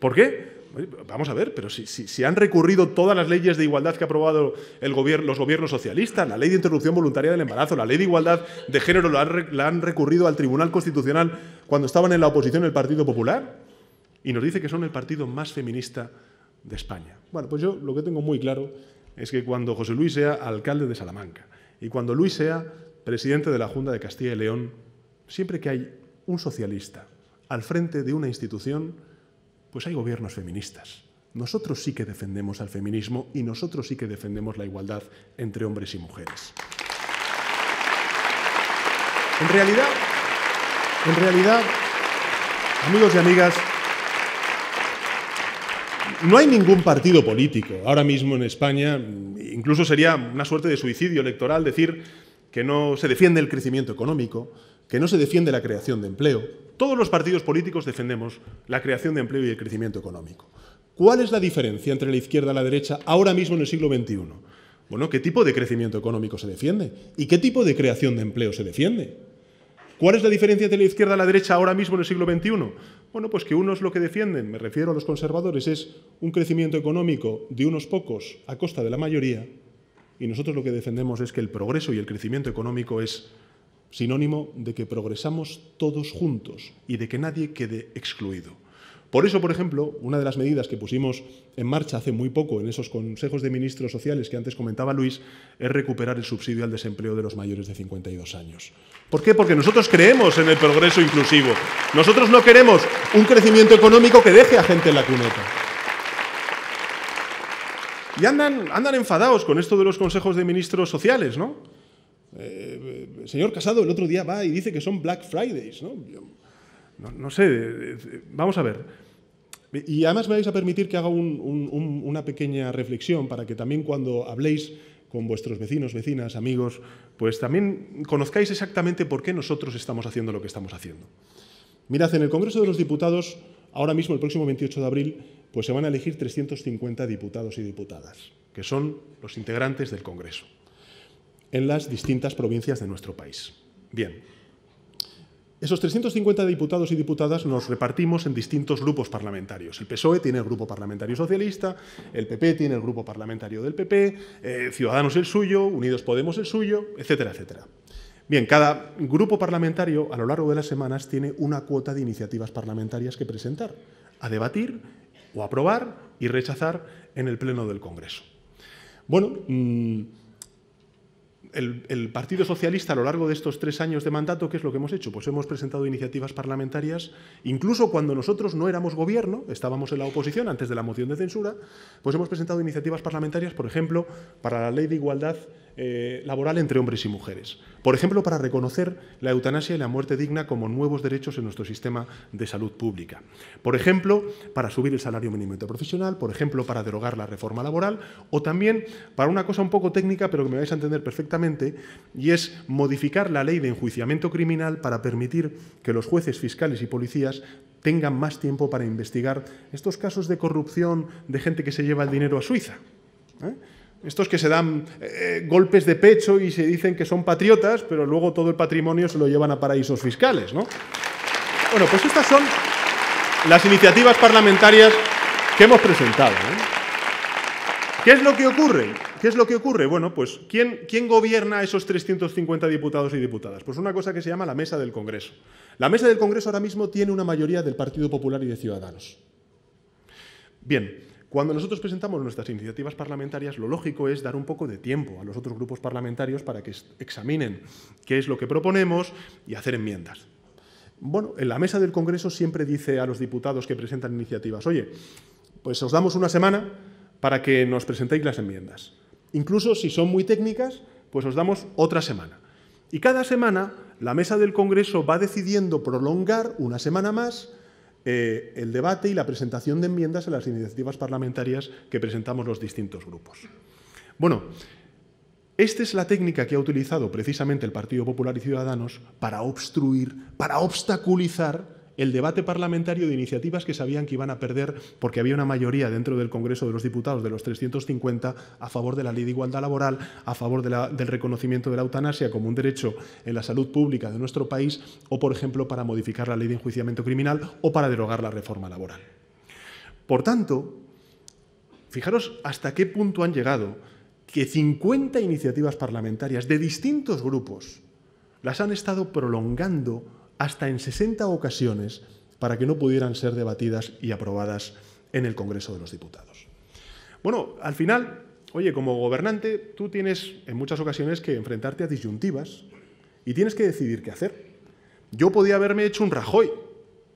[SPEAKER 3] ¿Por qué? Vamos a ver, pero si, han recurrido todas las leyes de igualdad que ha aprobado los gobiernos socialistas, la ley de interrupción voluntaria del embarazo, la ley de igualdad de género, la han, recurrido al Tribunal Constitucional cuando estaban en la oposición el Partido Popular, y nos dice que son el partido más feminista de de España. Bueno, pues yo lo que tengo muy claro es que cuando José Luis sea alcalde de Salamanca y cuando Luis sea presidente de la Junta de Castilla y León, siempre que hay un socialista al frente de una institución, pues hay gobiernos feministas. Nosotros sí que defendemos al feminismo y nosotros sí que defendemos la igualdad entre hombres y mujeres. En realidad, en realidad, amigos y amigas, no hay ningún partido político ahora mismo en España, incluso sería una suerte de suicidio electoral decir que no se defiende el crecimiento económico, que no se defiende la creación de empleo. Todos los partidos políticos defendemos la creación de empleo y el crecimiento económico. ¿Cuál es la diferencia entre la izquierda y la derecha ahora mismo en el siglo XXI? Bueno, ¿qué tipo de crecimiento económico se defiende? ¿Y qué tipo de creación de empleo se defiende? ¿Cuál es la diferencia entre la izquierda y la derecha ahora mismo en el siglo XXI? Bueno, pues que unos lo que defienden, me refiero a los conservadores, es un crecimiento económico de unos pocos a costa de la mayoría, y nosotros lo que defendemos es que el progreso y el crecimiento económico es sinónimo de que progresamos todos juntos y de que nadie quede excluido. Por eso, por ejemplo, una de las medidas que pusimos en marcha hace muy poco en esos consejos de ministros sociales que antes comentaba Luis es recuperar el subsidio al desempleo de los mayores de 52 años. ¿Por qué? Porque nosotros creemos en el progreso inclusivo. Nosotros no queremos un crecimiento económico que deje a gente en la cuneta. Y andan, andan enfadados con esto de los consejos de ministros sociales, ¿no? el eh, señor Casado el otro día va y dice que son Black Fridays, ¿no? no, sé, vamos a ver. Y además me vais a permitir que haga una pequeña reflexión para que también cuando habléis con vuestros vecinos, vecinas, amigos, pues también conozcáis exactamente por qué nosotros estamos haciendo lo que estamos haciendo. Mirad, en el Congreso de los Diputados, ahora mismo, el próximo 28 de abril, pues se van a elegir 350 diputados y diputadas, que son los integrantes del Congreso, en las distintas provincias de nuestro país. Bien, esos 350 diputados y diputadas nos repartimos en distintos grupos parlamentarios. El PSOE tiene el grupo parlamentario socialista, el PP tiene el grupo parlamentario del PP, eh, Ciudadanos el suyo, Unidos Podemos el suyo, etcétera, etcétera. Bien, cada grupo parlamentario a lo largo de las semanas tiene una cuota de iniciativas parlamentarias que presentar, a debatir o aprobar y rechazar en el Pleno del Congreso. Bueno, mm, el, el, Partido Socialista a lo largo de estos tres años de mandato, ¿qué es lo que hemos hecho? Pues hemos presentado iniciativas parlamentarias, incluso cuando nosotros no éramos gobierno, estábamos en la oposición antes de la moción de censura, pues hemos presentado iniciativas parlamentarias, por ejemplo, para la ley de igualdad eh, laboral entre hombres y mujeres. Por ejemplo, para reconocer la eutanasia y la muerte digna como nuevos derechos en nuestro sistema de salud pública. Por ejemplo, para subir el salario mínimo interprofesional, por ejemplo, para derogar la reforma laboral o también para una cosa un poco técnica, pero que me vais a entender perfectamente, y es modificar la ley de enjuiciamiento criminal para permitir que los jueces, fiscales y policías tengan más tiempo para investigar estos casos de corrupción de gente que se lleva el dinero a Suiza. ¿eh? Estos que se dan eh, eh, golpes de pecho y se dicen que son patriotas, pero luego todo el patrimonio se lo llevan a paraísos fiscales, ¿no? Bueno, pues estas son las iniciativas parlamentarias que hemos presentado. ¿Qué es lo que ocurre? ¿Qué es lo que ocurre? Bueno, pues ¿quién, ¿quién gobierna a esos 350 diputados y diputadas? Pues una cosa que se llama la Mesa del Congreso. La Mesa del Congreso ahora mismo tiene una mayoría del Partido Popular y de Ciudadanos. Bien, cuando nosotros presentamos nuestras iniciativas parlamentarias, lo lógico es dar un poco de tiempo a los otros grupos parlamentarios para que examinen qué es lo que proponemos y hacer enmiendas. Bueno, en la mesa del Congreso siempre dice a los diputados que presentan iniciativas, oye, pues os damos una semana para que nos presentéis las enmiendas. Incluso si son muy técnicas, pues os damos otra semana. Y cada semana la mesa del Congreso va decidiendo prolongar una semana más eh, el debate y la presentación de enmiendas a las iniciativas parlamentarias que presentamos los distintos grupos. Bueno, esta es la técnica que ha utilizado precisamente el Partido Popular y Ciudadanos para obstruir, para obstaculizar el debate parlamentario de iniciativas que sabían que iban a perder porque había una mayoría dentro del Congreso de los Diputados de los 350 a favor de la ley de igualdad laboral, a favor del reconocimiento de la eutanasia como un derecho en la salud pública de nuestro país o, por ejemplo, para modificar la ley de enjuiciamiento criminal o para derogar la reforma laboral. Por tanto, fijaros hasta qué punto han llegado que 50 iniciativas parlamentarias de distintos grupos las han estado prolongando hasta en 60 ocasiones para que no pudieran ser debatidas y aprobadas en el Congreso de los Diputados. Bueno, al final, oye, como gobernante, tú tienes en muchas ocasiones que enfrentarte a disyuntivas y tienes que decidir qué hacer. Yo podía haberme hecho un Rajoy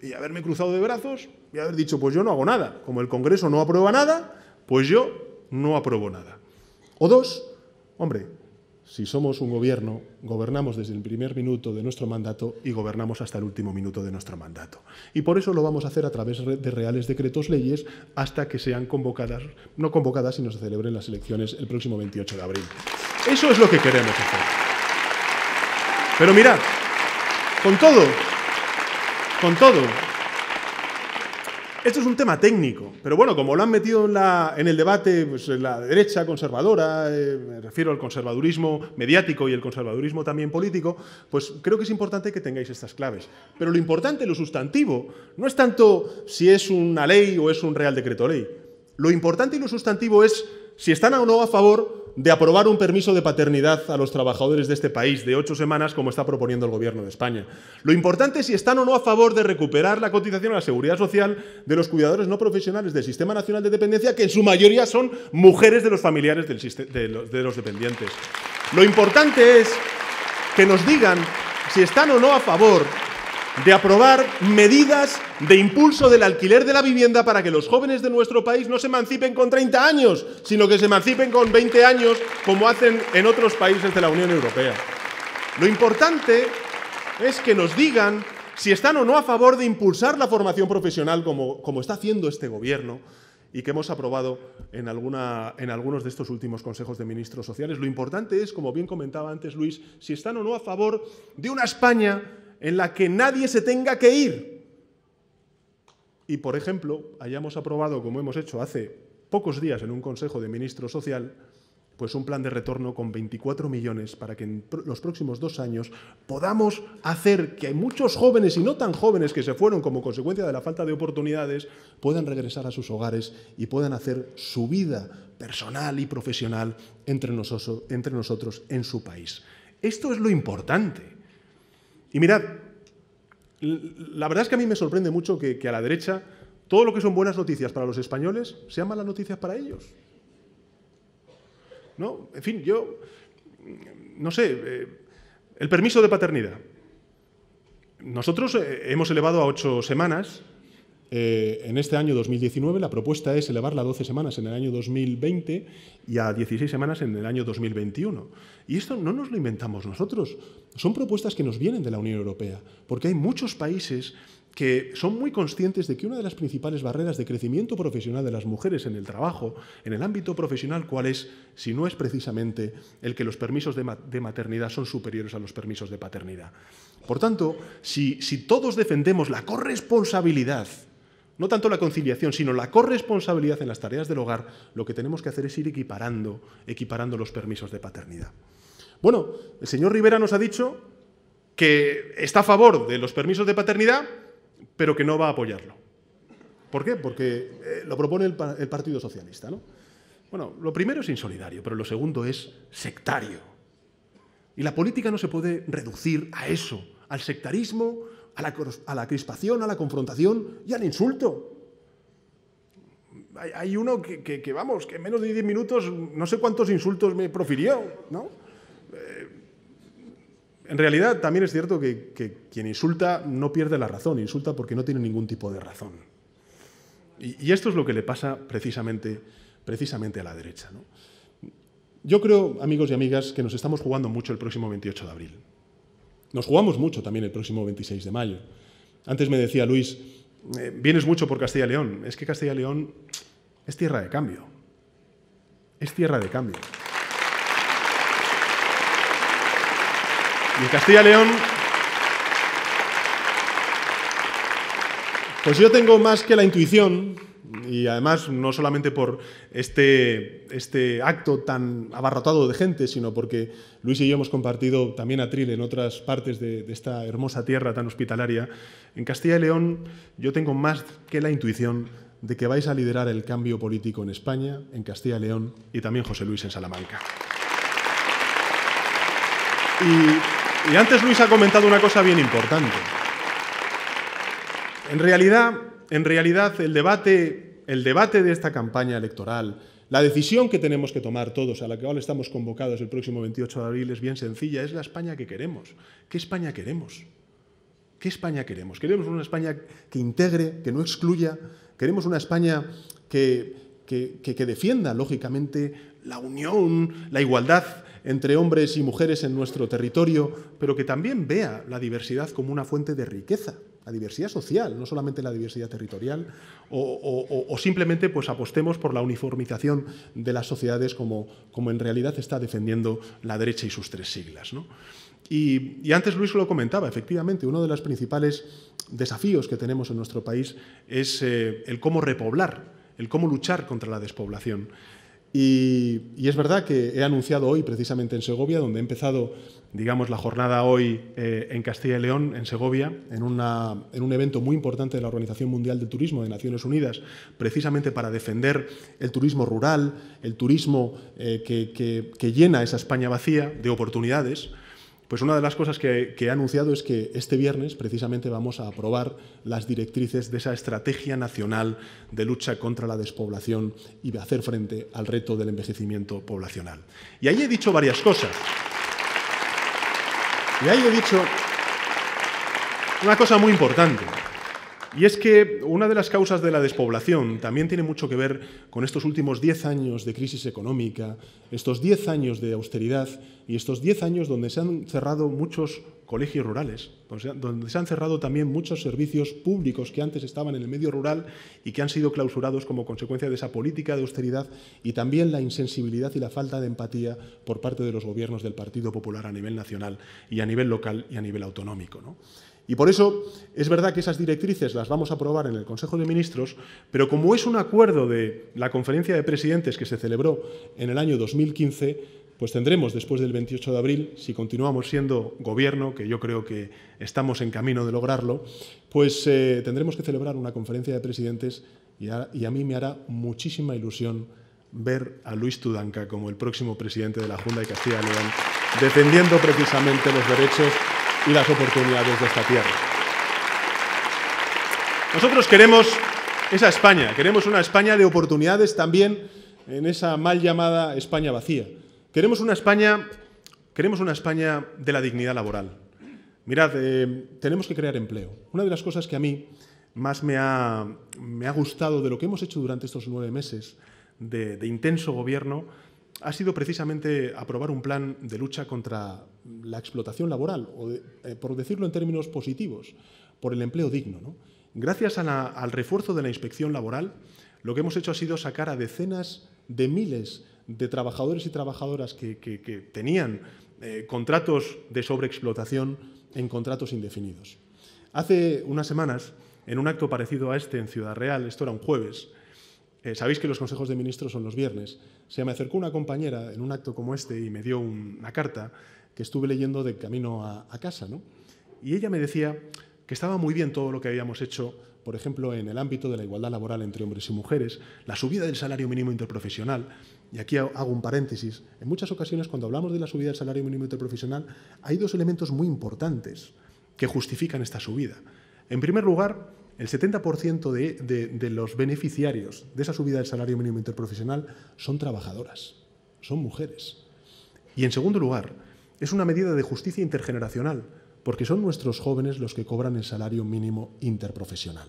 [SPEAKER 3] y haberme cruzado de brazos y haber dicho, pues yo no hago nada. Como el Congreso no aprueba nada, pues yo no apruebo nada. O dos, hombre, si somos un gobierno, gobernamos desde el primer minuto de nuestro mandato y gobernamos hasta el último minuto de nuestro mandato. Y por eso lo vamos a hacer a través de reales decretos leyes hasta que sean convocadas, no convocadas, sino se celebren las elecciones el próximo 28 de abril. Eso es lo que queremos hacer. Pero mirad, con todo, con todo, esto es un tema técnico, pero bueno, como lo han metido en, la, en el debate pues, la derecha conservadora, eh, me refiero al conservadurismo mediático y el conservadurismo también político, pues creo que es importante que tengáis estas claves. Pero lo importante, lo sustantivo, no es tanto si es una ley o es un real decreto ley. Lo importante y lo sustantivo es si están o no a favor de aprobar un permiso de paternidad a los trabajadores de este país de ocho semanas, como está proponiendo el Gobierno de España. Lo importante es si están o no a favor de recuperar la cotización a la seguridad social de los cuidadores no profesionales del Sistema Nacional de Dependencia, que en su mayoría son mujeres de los familiares de los dependientes. Lo importante es que nos digan si están o no a favor de aprobar medidas de impulso del alquiler de la vivienda para que los jóvenes de nuestro país no se emancipen con 30 años, sino que se emancipen con 20 años, como hacen en otros países de la Unión Europea. Lo importante es que nos digan si están o no a favor de impulsar la formación profesional como, como está haciendo este Gobierno y que hemos aprobado en, alguna, en algunos de estos últimos consejos de ministros sociales. Lo importante es, como bien comentaba antes Luis, si están o no a favor de una España en la que nadie se tenga que ir. Y, por ejemplo, hayamos aprobado, como hemos hecho hace pocos días en un Consejo de Ministros Social, pues un plan de retorno con 24 millones para que en los próximos dos años podamos hacer que muchos jóvenes y no tan jóvenes que se fueron como consecuencia de la falta de oportunidades puedan regresar a sus hogares y puedan hacer su vida personal y profesional entre, entre nosotros en su país. Esto es lo importante. Y mirad, la verdad es que a mí me sorprende mucho que, a la derecha todo lo que son buenas noticias para los españoles sean malas noticias para ellos. ¿No? En fin, yo, mm, no sé, eh, el permiso de paternidad. Nosotros eh, hemos elevado a ocho semanas eh, en este año 2019 la propuesta es elevarla a 12 semanas en el año 2020 y a 16 semanas en el año 2021. Y esto no nos lo inventamos nosotros, son propuestas que nos vienen de la Unión Europea, porque hay muchos países que son muy conscientes de que una de las principales barreras de crecimiento profesional de las mujeres en el trabajo, en el ámbito profesional, ¿cuál es? Si no es precisamente el que los permisos de, maternidad son superiores a los permisos de paternidad. Por tanto, si todos defendemos la corresponsabilidad, no tanto la conciliación, sino la corresponsabilidad en las tareas del hogar, lo que tenemos que hacer es ir equiparando, equiparando los permisos de paternidad. Bueno, el señor Rivera nos ha dicho que está a favor de los permisos de paternidad, pero que no va a apoyarlo. ¿Por qué? Porque eh, lo propone el, el Partido Socialista. ¿no? Bueno, lo primero es insolidario, pero lo segundo es sectario. Y la política no se puede reducir a eso, al sectarismo a la, crispación, a la confrontación y al insulto. Hay, uno que, vamos, que en menos de 10 minutos no sé cuántos insultos me profirió, ¿no? Eh, en realidad también es cierto que, quien insulta no pierde la razón, insulta porque no tiene ningún tipo de razón. Y, esto es lo que le pasa precisamente, precisamente a la derecha. Yo creo, amigos y amigas, que nos estamos jugando mucho el próximo 28 de abril. Nos jugamos mucho también el próximo 26 de mayo. Antes me decía Luis, eh, vienes mucho por Castilla y León. Es que Castilla y León es tierra de cambio. Es tierra de cambio. Y Castilla y León, pues yo tengo más que la intuición, y además, no solamente por este, este acto tan abarrotado de gente, sino porque Luis y yo hemos compartido también atril en otras partes de, esta hermosa tierra tan hospitalaria. En Castilla y León yo tengo más que la intuición de que vais a liderar el cambio político en España, en Castilla y León y también José Luis en Salamanca. Y, y antes Luis ha comentado una cosa bien importante. En realidad, en realidad, el debate, el debate de esta campaña electoral, la decisión que tenemos que tomar todos, a la que ahora estamos convocados el próximo 28 de abril, es bien sencilla, es la España que queremos. ¿Qué España queremos? ¿Qué España queremos? Queremos una España que integre, que no excluya, queremos una España que, que defienda, lógicamente, la unión, la igualdad entre hombres y mujeres en nuestro territorio, pero que también vea la diversidad como una fuente de riqueza, la diversidad social, no solamente la diversidad territorial, o, simplemente pues, apostemos por la uniformización de las sociedades como, como, en realidad está defendiendo la derecha y sus tres siglas. Y, antes Luis lo comentaba, efectivamente, uno de los principales desafíos que tenemos en nuestro país es eh, el cómo repoblar, el cómo luchar contra la despoblación. Y, es verdad que he anunciado hoy, precisamente en Segovia, donde he empezado, digamos, la jornada hoy eh, en Castilla y León, en Segovia, en, un evento muy importante de la Organización Mundial del Turismo de Naciones Unidas, precisamente para defender el turismo rural, el turismo eh, que llena esa España vacía de oportunidades. Pues una de las cosas que, he anunciado es que este viernes precisamente vamos a aprobar las directrices de esa estrategia nacional de lucha contra la despoblación y de hacer frente al reto del envejecimiento poblacional. Y ahí he dicho varias cosas. Y ahí he dicho una cosa muy importante. Y es que una de las causas de la despoblación también tiene mucho que ver con estos últimos 10 años de crisis económica, estos 10 años de austeridad y estos 10 años donde se han cerrado muchos colegios rurales, donde se han cerrado también muchos servicios públicos que antes estaban en el medio rural y que han sido clausurados como consecuencia de esa política de austeridad y también la insensibilidad y la falta de empatía por parte de los gobiernos del Partido Popular a nivel nacional y a nivel local y a nivel autonómico. Y por eso es verdad que esas directrices las vamos a aprobar en el Consejo de Ministros, pero como es un acuerdo de la conferencia de presidentes que se celebró en el año 2015, pues tendremos después del 28 de abril, si continuamos siendo gobierno, que yo creo que estamos en camino de lograrlo, pues eh, tendremos que celebrar una conferencia de presidentes y y a mí me hará muchísima ilusión ver a Luis Tudanca como el próximo presidente de la Junta de Castilla y León, defendiendo precisamente los derechos y las oportunidades de esta tierra. Nosotros queremos esa España, queremos una España de oportunidades también en esa mal llamada España vacía. Queremos una España, queremos una España de la dignidad laboral. Mirad, eh, tenemos que crear empleo. Una de las cosas que a mí más me ha, gustado de lo que hemos hecho durante estos nueve meses de, de intenso gobierno ha sido precisamente aprobar un plan de lucha contra la explotación laboral, o eh, por decirlo en términos positivos, por el empleo digno. Gracias al refuerzo de la inspección laboral, lo que hemos hecho ha sido sacar a decenas de miles de trabajadores y trabajadoras que, tenían eh, contratos de sobreexplotación en contratos indefinidos. Hace unas semanas, en un acto parecido a este en Ciudad Real, esto era un jueves, eh, sabéis que los consejos de ministros son los viernes, se me acercó una compañera en un acto como este y me dio una carta que estuve leyendo de camino a, casa. ¿no? Y ella me decía que estaba muy bien todo lo que habíamos hecho, por ejemplo, en el ámbito de la igualdad laboral entre hombres y mujeres, la subida del salario mínimo interprofesional, y aquí hago un paréntesis, en muchas ocasiones cuando hablamos de la subida del salario mínimo interprofesional hay dos elementos muy importantes que justifican esta subida. En primer lugar, el 70% de, los beneficiarios de esa subida del salario mínimo interprofesional son trabajadoras, son mujeres. Y en segundo lugar, es una medida de justicia intergeneracional, porque son nuestros jóvenes los que cobran el salario mínimo interprofesional.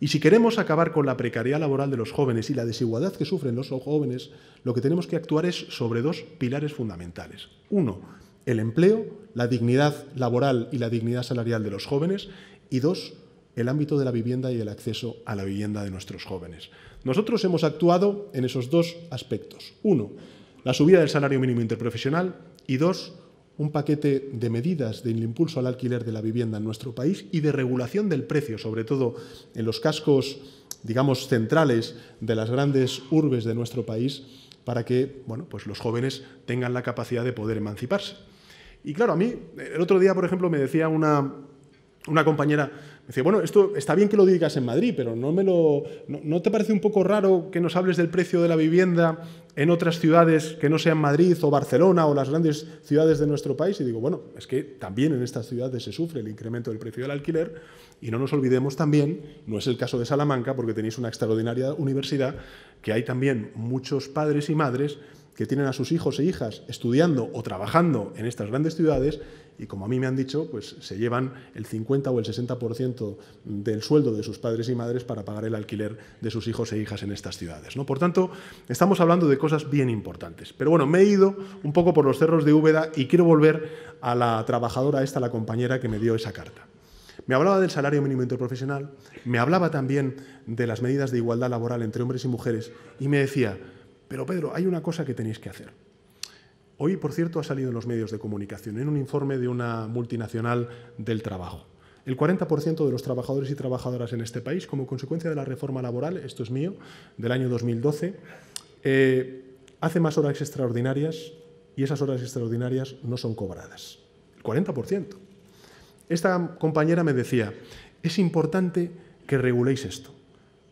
[SPEAKER 3] Y si queremos acabar con la precariedad laboral de los jóvenes y la desigualdad que sufren los jóvenes, lo que tenemos que actuar es sobre dos pilares fundamentales. Uno, el empleo, la dignidad laboral y la dignidad salarial de los jóvenes. Y dos, el ámbito de la vivienda y el acceso a la vivienda de nuestros jóvenes. Nosotros hemos actuado en esos dos aspectos. Uno, la subida del salario mínimo interprofesional y dos, un paquete de medidas de impulso al alquiler de la vivienda en nuestro país y de regulación del precio, sobre todo en los cascos, digamos, centrales de las grandes urbes de nuestro país, para que bueno, pues los jóvenes tengan la capacidad de poder emanciparse. Y claro, a mí, el otro día, por ejemplo, me decía una, una compañera me decía, bueno, esto está bien que lo digas en Madrid, pero no me lo. No, ¿No te parece un poco raro que nos hables del precio de la vivienda en otras ciudades que no sean Madrid o Barcelona o las grandes ciudades de nuestro país? Y digo, bueno, es que también en estas ciudades se sufre el incremento del precio del alquiler y no nos olvidemos también, no es el caso de Salamanca, porque tenéis una extraordinaria universidad, que hay también muchos padres y madres que tienen a sus hijos e hijas estudiando o trabajando en estas grandes ciudades y como a mí me han dicho, pues se llevan el 50 o el 60% del sueldo de sus padres y madres para pagar el alquiler de sus hijos e hijas en estas ciudades. ¿no? Por tanto, estamos hablando de cosas bien importantes. Pero bueno, me he ido un poco por los cerros de Úbeda y quiero volver a la trabajadora esta, la compañera que me dio esa carta. Me hablaba del salario mínimo interprofesional, me hablaba también de las medidas de igualdad laboral entre hombres y mujeres y me decía, pero Pedro, hay una cosa que tenéis que hacer. Hoy, por cierto, ha salido en los medios de comunicación, en un informe de una multinacional del trabajo. El 40% de los trabajadores y trabajadoras en este país, como consecuencia de la reforma laboral, esto es mío, del año 2012, eh, hace más horas extraordinarias y esas horas extraordinarias no son cobradas. El 40%. Esta compañera me decía, es importante que reguléis esto,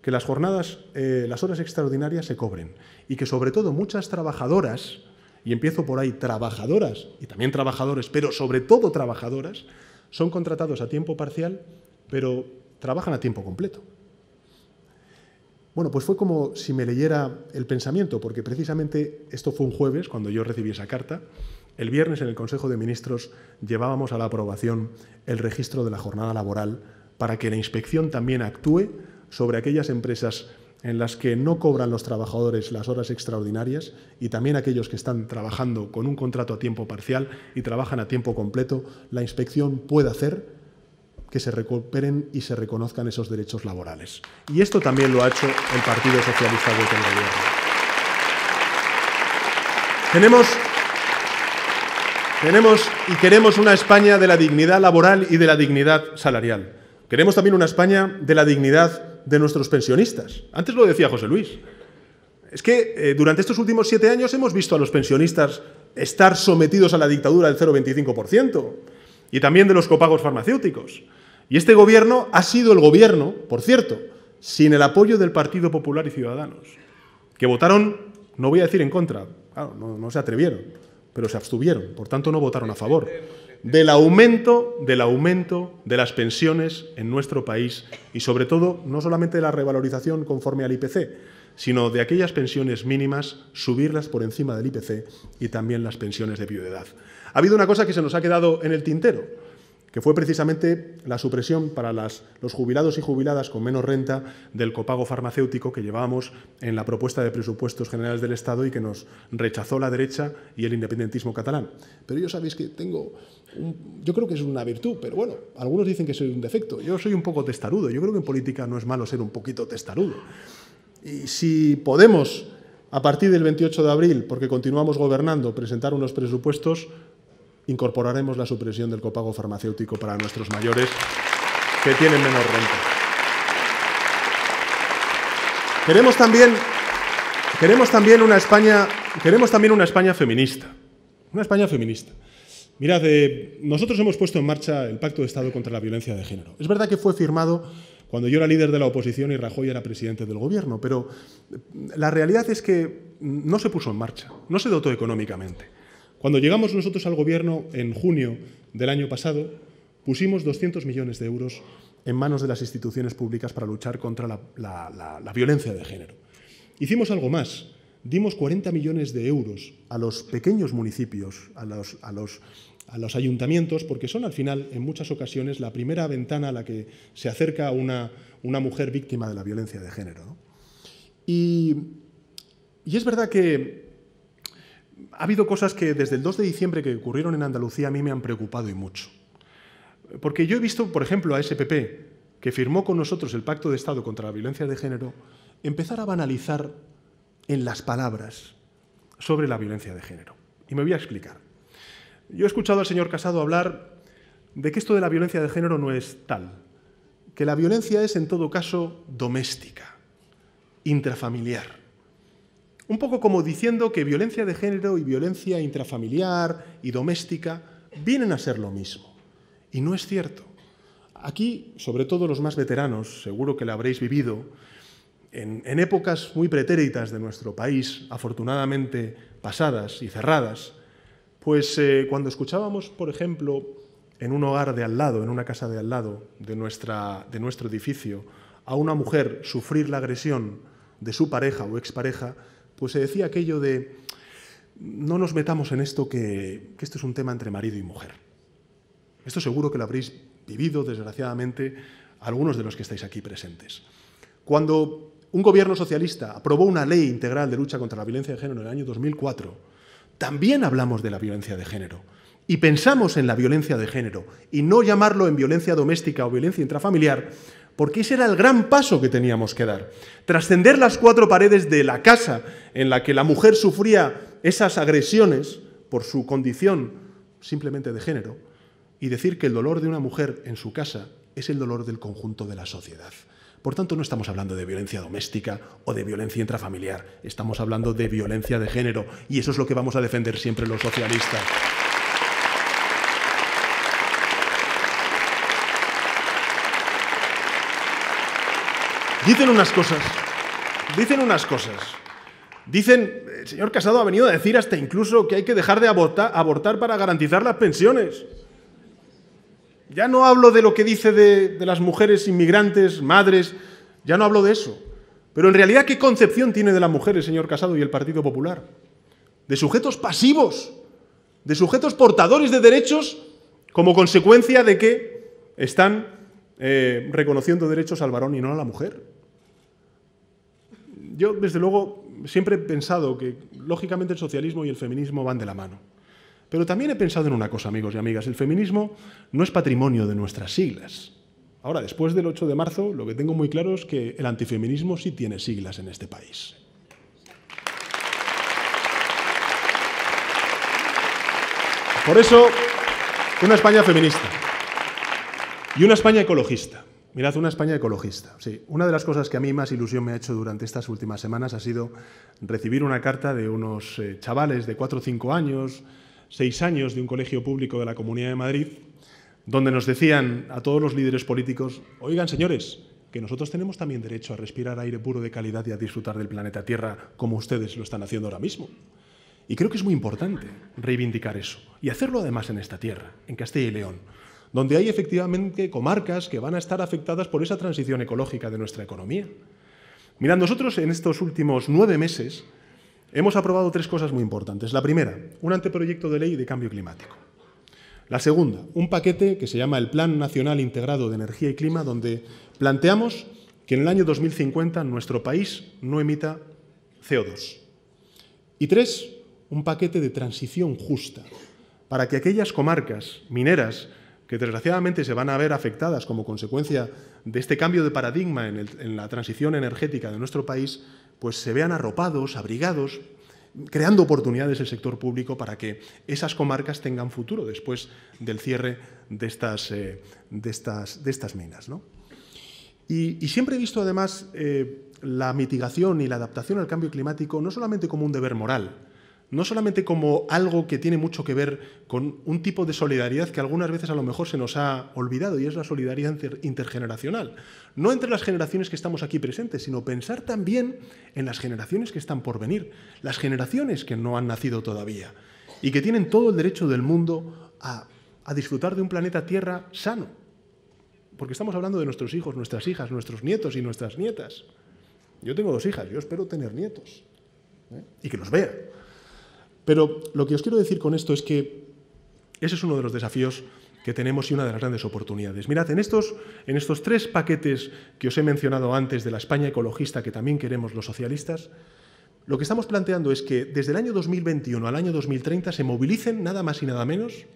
[SPEAKER 3] que las jornadas, eh, las horas extraordinarias se cobren y que sobre todo muchas trabajadoras y empiezo por ahí, trabajadoras y también trabajadores, pero sobre todo trabajadoras, son contratados a tiempo parcial, pero trabajan a tiempo completo. Bueno, pues fue como si me leyera el pensamiento, porque precisamente esto fue un jueves cuando yo recibí esa carta. El viernes en el Consejo de Ministros llevábamos a la aprobación el registro de la jornada laboral para que la inspección también actúe sobre aquellas empresas en las que no cobran los trabajadores las horas extraordinarias y también aquellos que están trabajando con un contrato a tiempo parcial y trabajan a tiempo completo, la inspección puede hacer que se recuperen y se reconozcan esos derechos laborales. Y esto también lo ha hecho el Partido Socialista de el Gobierno. Tenemos, tenemos y queremos una España de la dignidad laboral y de la dignidad salarial. Queremos también una España de la dignidad de nuestros pensionistas. Antes lo decía José Luis. Es que eh, durante estos últimos siete años hemos visto a los pensionistas estar sometidos a la dictadura del 0,25% y también de los copagos farmacéuticos. Y este gobierno ha sido el gobierno, por cierto, sin el apoyo del Partido Popular y Ciudadanos, que votaron, no voy a decir en contra, claro, no, no se atrevieron, pero se abstuvieron, por tanto no votaron a favor del aumento, del aumento de las pensiones en nuestro país y sobre todo no solamente de la revalorización conforme al IPC, sino de aquellas pensiones mínimas, subirlas por encima del IPC y también las pensiones de viudedad. Ha habido una cosa que se nos ha quedado en el tintero, que fue precisamente la supresión para los jubilados y jubiladas con menos renta del copago farmacéutico que llevábamos en la propuesta de presupuestos generales del Estado y que nos rechazó la derecha y el independentismo catalán. Pero yo sabéis que tengo yo creo que es una virtud, pero bueno, algunos dicen que soy un defecto. Yo soy un poco testarudo. Yo creo que en política no es malo ser un poquito testarudo. Y si podemos, a partir del 28 de abril, porque continuamos gobernando, presentar unos presupuestos, incorporaremos la supresión del copago farmacéutico para nuestros mayores que tienen menos renta. Queremos también, queremos también, una, España, queremos también una España feminista. Una España feminista. Mirad, eh, nosotros hemos puesto en marcha el Pacto de Estado contra la Violencia de Género. Es verdad que fue firmado cuando yo era líder de la oposición y Rajoy era presidente del gobierno, pero mm, la realidad es que no se puso en marcha, no se dotó económicamente. Cuando llegamos nosotros al gobierno en junio del año pasado, pusimos 200 millones de euros en manos de las instituciones públicas para luchar contra la, violencia de género. Hicimos algo más dimos 40 millones de euros a los pequeños municipios, a a los a los ayuntamientos, porque son al final, en muchas ocasiones, la primera ventana a la que se acerca una, mujer víctima de la violencia de género. Y, y, es verdad que ha habido cosas que desde el 2 de diciembre que ocurrieron en Andalucía a mí me han preocupado y mucho. Porque yo he visto, por ejemplo, a SPP, que firmó con nosotros el Pacto de Estado contra la Violencia de Género, empezar a banalizar en las palabras sobre la violencia de género. Y me voy a explicar. Yo he escuchado al señor Casado hablar de que esto de la violencia de género no es tal, que la violencia es en todo caso doméstica, intrafamiliar. Un poco como diciendo que violencia de género y violencia intrafamiliar y doméstica vienen a ser lo mismo. Y no es cierto. Aquí, sobre todo los más veteranos, seguro que la habréis vivido, en, en épocas muy pretéritas de nuestro país, afortunadamente pasadas y cerradas, pues eh, cuando escuchábamos, por ejemplo, en un hogar de al lado, en una casa de al lado de, nuestro edificio, a una mujer sufrir la agresión de su pareja o expareja, pues se decía aquello de no nos metamos en esto que, que esto es un tema entre marido y mujer. Esto seguro que lo habréis vivido, desgraciadamente, algunos de los que estáis aquí presentes. Cuando un gobierno socialista aprobó una ley integral de lucha contra la violencia de género en el año 2004, también hablamos de la violencia de género. Y pensamos en la violencia de género y no llamarlo en violencia doméstica o violencia intrafamiliar, porque ese era el gran paso que teníamos que dar. Trascender las cuatro paredes de la casa en la que la mujer sufría esas agresiones por su condición simplemente de género y decir que el dolor de una mujer en su casa es el dolor del conjunto de la sociedad. Por tanto, no estamos hablando de violencia doméstica o de violencia intrafamiliar, estamos hablando de violencia de género y eso es lo que vamos a defender siempre los socialistas. Dicen unas cosas, dicen unas cosas. Dicen, el señor Casado ha venido a decir hasta incluso que hay que dejar de abortar, abortar para garantizar las pensiones. Ya no hablo de lo que dice de, las mujeres inmigrantes, madres, ya no hablo de eso. Pero en realidad, ¿qué concepción tiene de las mujeres, el señor Casado y el Partido Popular? De sujetos pasivos, de sujetos portadores de derechos como consecuencia de que están eh, reconociendo derechos al varón y no a la mujer. Yo, desde luego, siempre he pensado que, lógicamente, el socialismo y el feminismo van de la mano. Pero también he pensado en una cosa, amigos y amigas, el feminismo no es patrimonio de nuestras siglas. Ahora, después del 8 de marzo, lo que tengo muy claro es que el antifeminismo sí tiene siglas en este país. Por eso, una España feminista y una España ecologista. Mirad, una España ecologista. Sí, una de las cosas que a mí más ilusión me ha hecho durante estas últimas semanas ha sido recibir una carta de unos eh, chavales de 4 o 5 años, seis años de un colegio público de la Comunidad de Madrid, donde nos decían a todos los líderes políticos, oigan señores, que nosotros tenemos también derecho a respirar aire puro de calidad y a disfrutar del planeta Tierra como ustedes lo están haciendo ahora mismo. Y creo que es muy importante reivindicar eso y hacerlo además en esta tierra, en Castilla y León, donde hay efectivamente comarcas que van a estar afectadas por esa transición ecológica de nuestra economía. Mira nosotros en estos últimos nueve meses Hemos aprobado tres cosas muy importantes. La primera, un anteproyecto de ley de cambio climático. La segunda, un paquete que se llama el Plan Nacional Integrado de Energía y Clima, donde planteamos que en el año 2050 nuestro país no emita CO2. Y tres, un paquete de transición justa, para que aquellas comarcas mineras que desgraciadamente se van a ver afectadas como consecuencia de este cambio de paradigma en, la transición energética de nuestro país, pues se vean arropados, abrigados, creando oportunidades el sector público para que esas comarcas tengan futuro después del cierre de estas, eh, de estas, minas. Y, siempre he visto además eh, la mitigación y la adaptación al cambio climático no solamente como un deber moral, no solamente como algo que tiene mucho que ver con un tipo de solidaridad que algunas veces a lo mejor se nos ha olvidado, y es la solidaridad intergeneracional. No entre las generaciones que estamos aquí presentes, sino pensar también en las generaciones que están por venir, las generaciones que no han nacido todavía y que tienen todo el derecho del mundo a, disfrutar de un planeta Tierra sano. Porque estamos hablando de nuestros hijos, nuestras hijas, nuestros nietos y nuestras nietas. Yo tengo dos hijas, yo espero tener nietos ¿eh? y que los vea pero lo que os quiero decir con esto es que ese es uno de los desafíos que tenemos y una de las grandes oportunidades. Mirad, en estos, en estos tres paquetes que os he mencionado antes de la España ecologista que también queremos los socialistas, lo que estamos planteando es que desde el año 2021 al año 2030 se movilicen nada más y nada menos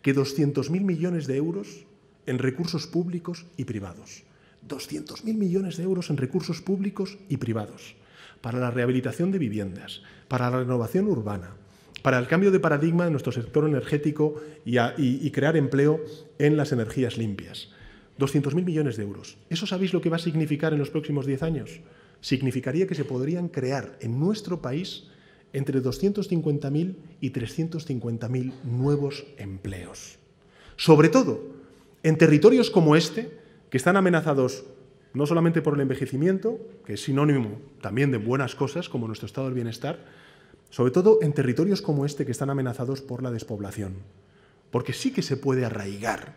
[SPEAKER 3] que 200.000 millones de euros en recursos públicos y privados. 200.000 millones de euros en recursos públicos y privados para la rehabilitación de viviendas, para la renovación urbana, para el cambio de paradigma de nuestro sector energético y, crear empleo en las energías limpias. 200.000 millones de euros. ¿Eso sabéis lo que va a significar en los próximos 10 años? Significaría que se podrían crear en nuestro país entre 250.000 y 350.000 nuevos empleos. Sobre todo en territorios como este, que están amenazados no solamente por el envejecimiento, que es sinónimo también de buenas cosas, como nuestro estado del bienestar, sobre todo en territorios como este que están amenazados por la despoblación, porque sí que se puede arraigar,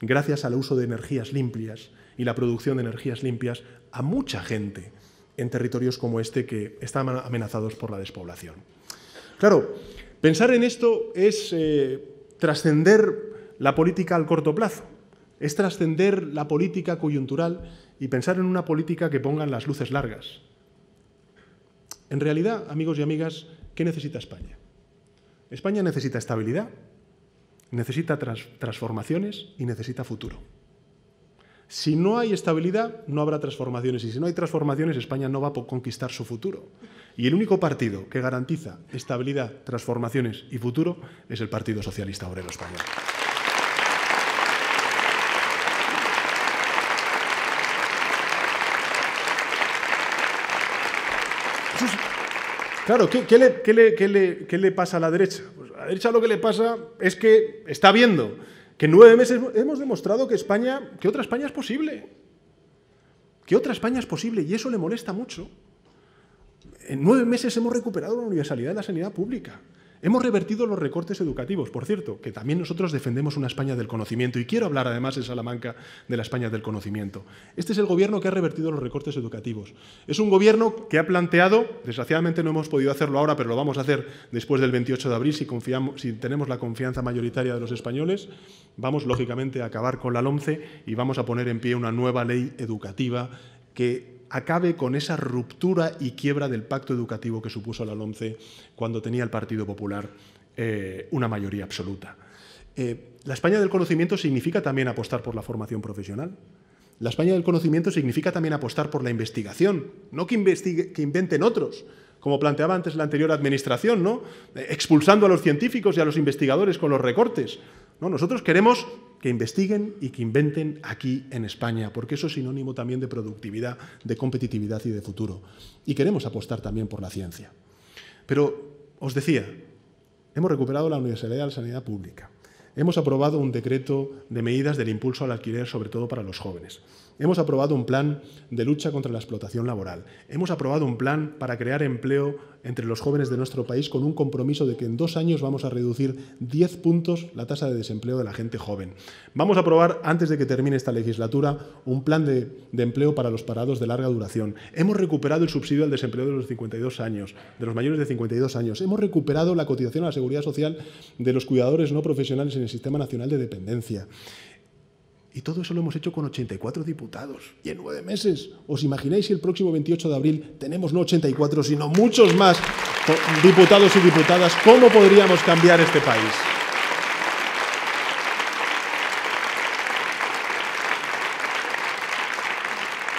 [SPEAKER 3] gracias al uso de energías limpias y la producción de energías limpias, a mucha gente en territorios como este que están amenazados por la despoblación. Claro, pensar en esto es eh, trascender la política al corto plazo, es trascender la política coyuntural y pensar en una política que ponga las luces largas. En realidad, amigos y amigas, ¿Qué necesita España? España necesita estabilidad, necesita transformaciones y necesita futuro. Si no hay estabilidad, no habrá transformaciones. Y si no hay transformaciones, España no va a conquistar su futuro. Y el único partido que garantiza estabilidad, transformaciones y futuro es el Partido Socialista Obrero Español. Claro, ¿qué, le, le, pasa a la derecha? Pues a la derecha lo que le pasa es que está viendo que en nueve meses hemos demostrado que España, que otra España es posible. Que otra España es posible y eso le molesta mucho. En nueve meses hemos recuperado la universalidad de la sanidad pública. Hemos revertido los recortes educativos, por cierto, que también nosotros defendemos una España del conocimiento y quiero hablar además en Salamanca de la España del conocimiento. Este es el gobierno que ha revertido los recortes educativos. Es un gobierno que ha planteado, desgraciadamente no hemos podido hacerlo ahora, pero lo vamos a hacer después del 28 de abril si, confiamos, si tenemos la confianza mayoritaria de los españoles, vamos lógicamente a acabar con la LOMCE y vamos a poner en pie una nueva ley educativa que acabe con esa ruptura y quiebra del pacto educativo que supuso la LOMCE cuando tenía el Partido Popular eh, una mayoría absoluta. Eh, la España del conocimiento significa también apostar por la formación profesional. La España del conocimiento significa también apostar por la investigación, no que, inventen otros, como planteaba antes la anterior administración, ¿no? Eh, expulsando a los científicos y a los investigadores con los recortes. No, nosotros queremos que investiguen y que inventen aquí en España, porque eso es sinónimo también de productividad, de competitividad y de futuro. Y queremos apostar también por la ciencia. Pero os decía, hemos recuperado la Universidad de la Sanidad Pública. Hemos aprobado un decreto de medidas del impulso al alquiler, sobre todo para los jóvenes. Hemos aprobado un plan de lucha contra la explotación laboral. Hemos aprobado un plan para crear empleo entre los jóvenes de nuestro país con un compromiso de que en dos años vamos a reducir 10 puntos la tasa de desempleo de la gente joven. Vamos a aprobar, antes de que termine esta legislatura, un plan de, empleo para los parados de larga duración. Hemos recuperado el subsidio al desempleo de los 52 años, de los mayores de 52 años. Hemos recuperado la cotización a la seguridad social de los cuidadores no profesionales en el Sistema Nacional de Dependencia. Y todo eso lo hemos hecho con 84 diputados y en nueve meses. ¿Os imagináis si el próximo 28 de abril tenemos no 84, sino muchos más diputados y diputadas? ¿Cómo podríamos cambiar este país?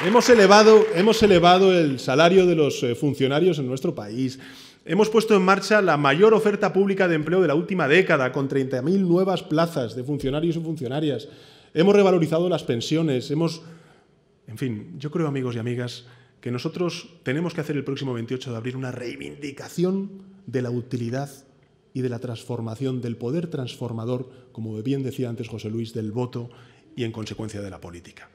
[SPEAKER 3] Hemos elevado, hemos elevado el salario de los eh, funcionarios en nuestro país. Hemos puesto en marcha la mayor oferta pública de empleo de la última década, con 30.000 nuevas plazas de funcionarios y funcionarias hemos revalorizado las pensiones, hemos... En fin, yo creo, amigos y amigas, que nosotros tenemos que hacer el próximo 28 de abril una reivindicación de la utilidad y de la transformación, del poder transformador, como bien decía antes José Luis, del voto y en consecuencia de la política.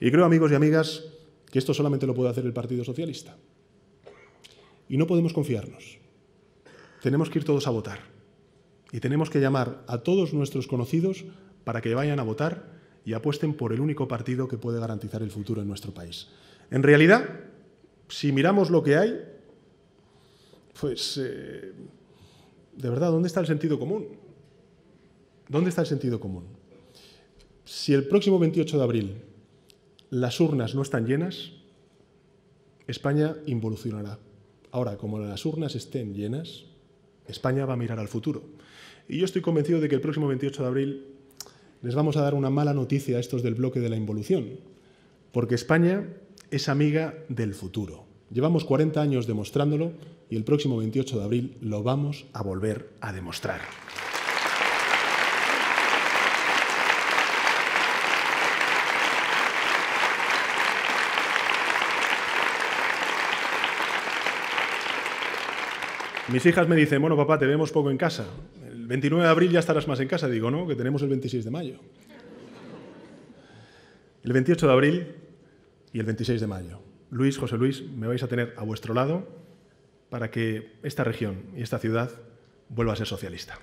[SPEAKER 3] Y creo, amigos y amigas, que esto solamente lo puede hacer el Partido Socialista. Y no podemos confiarnos. Tenemos que ir todos a votar. Y tenemos que llamar a todos nuestros conocidos para que vayan a votar y apuesten por el único partido que puede garantizar el futuro en nuestro país. En realidad, si miramos lo que hay, pues, eh, de verdad, ¿dónde está el sentido común? ¿Dónde está el sentido común? Si el próximo 28 de abril las urnas no están llenas, España involucionará. Ahora, como las urnas estén llenas, España va a mirar al futuro. Y yo estoy convencido de que el próximo 28 de abril les vamos a dar una mala noticia a estos del bloque de la involución, porque España es amiga del futuro. Llevamos 40 años demostrándolo y el próximo 28 de abril lo vamos a volver a demostrar. Mis hijas me dicen, bueno papá, te vemos poco en casa el 29 de abril ya estarás más en casa. Digo, no, que tenemos el 26 de mayo. El 28 de abril y el 26 de mayo. Luis, José Luis, me vais a tener a vuestro lado para que esta región y esta ciudad vuelva a ser socialista.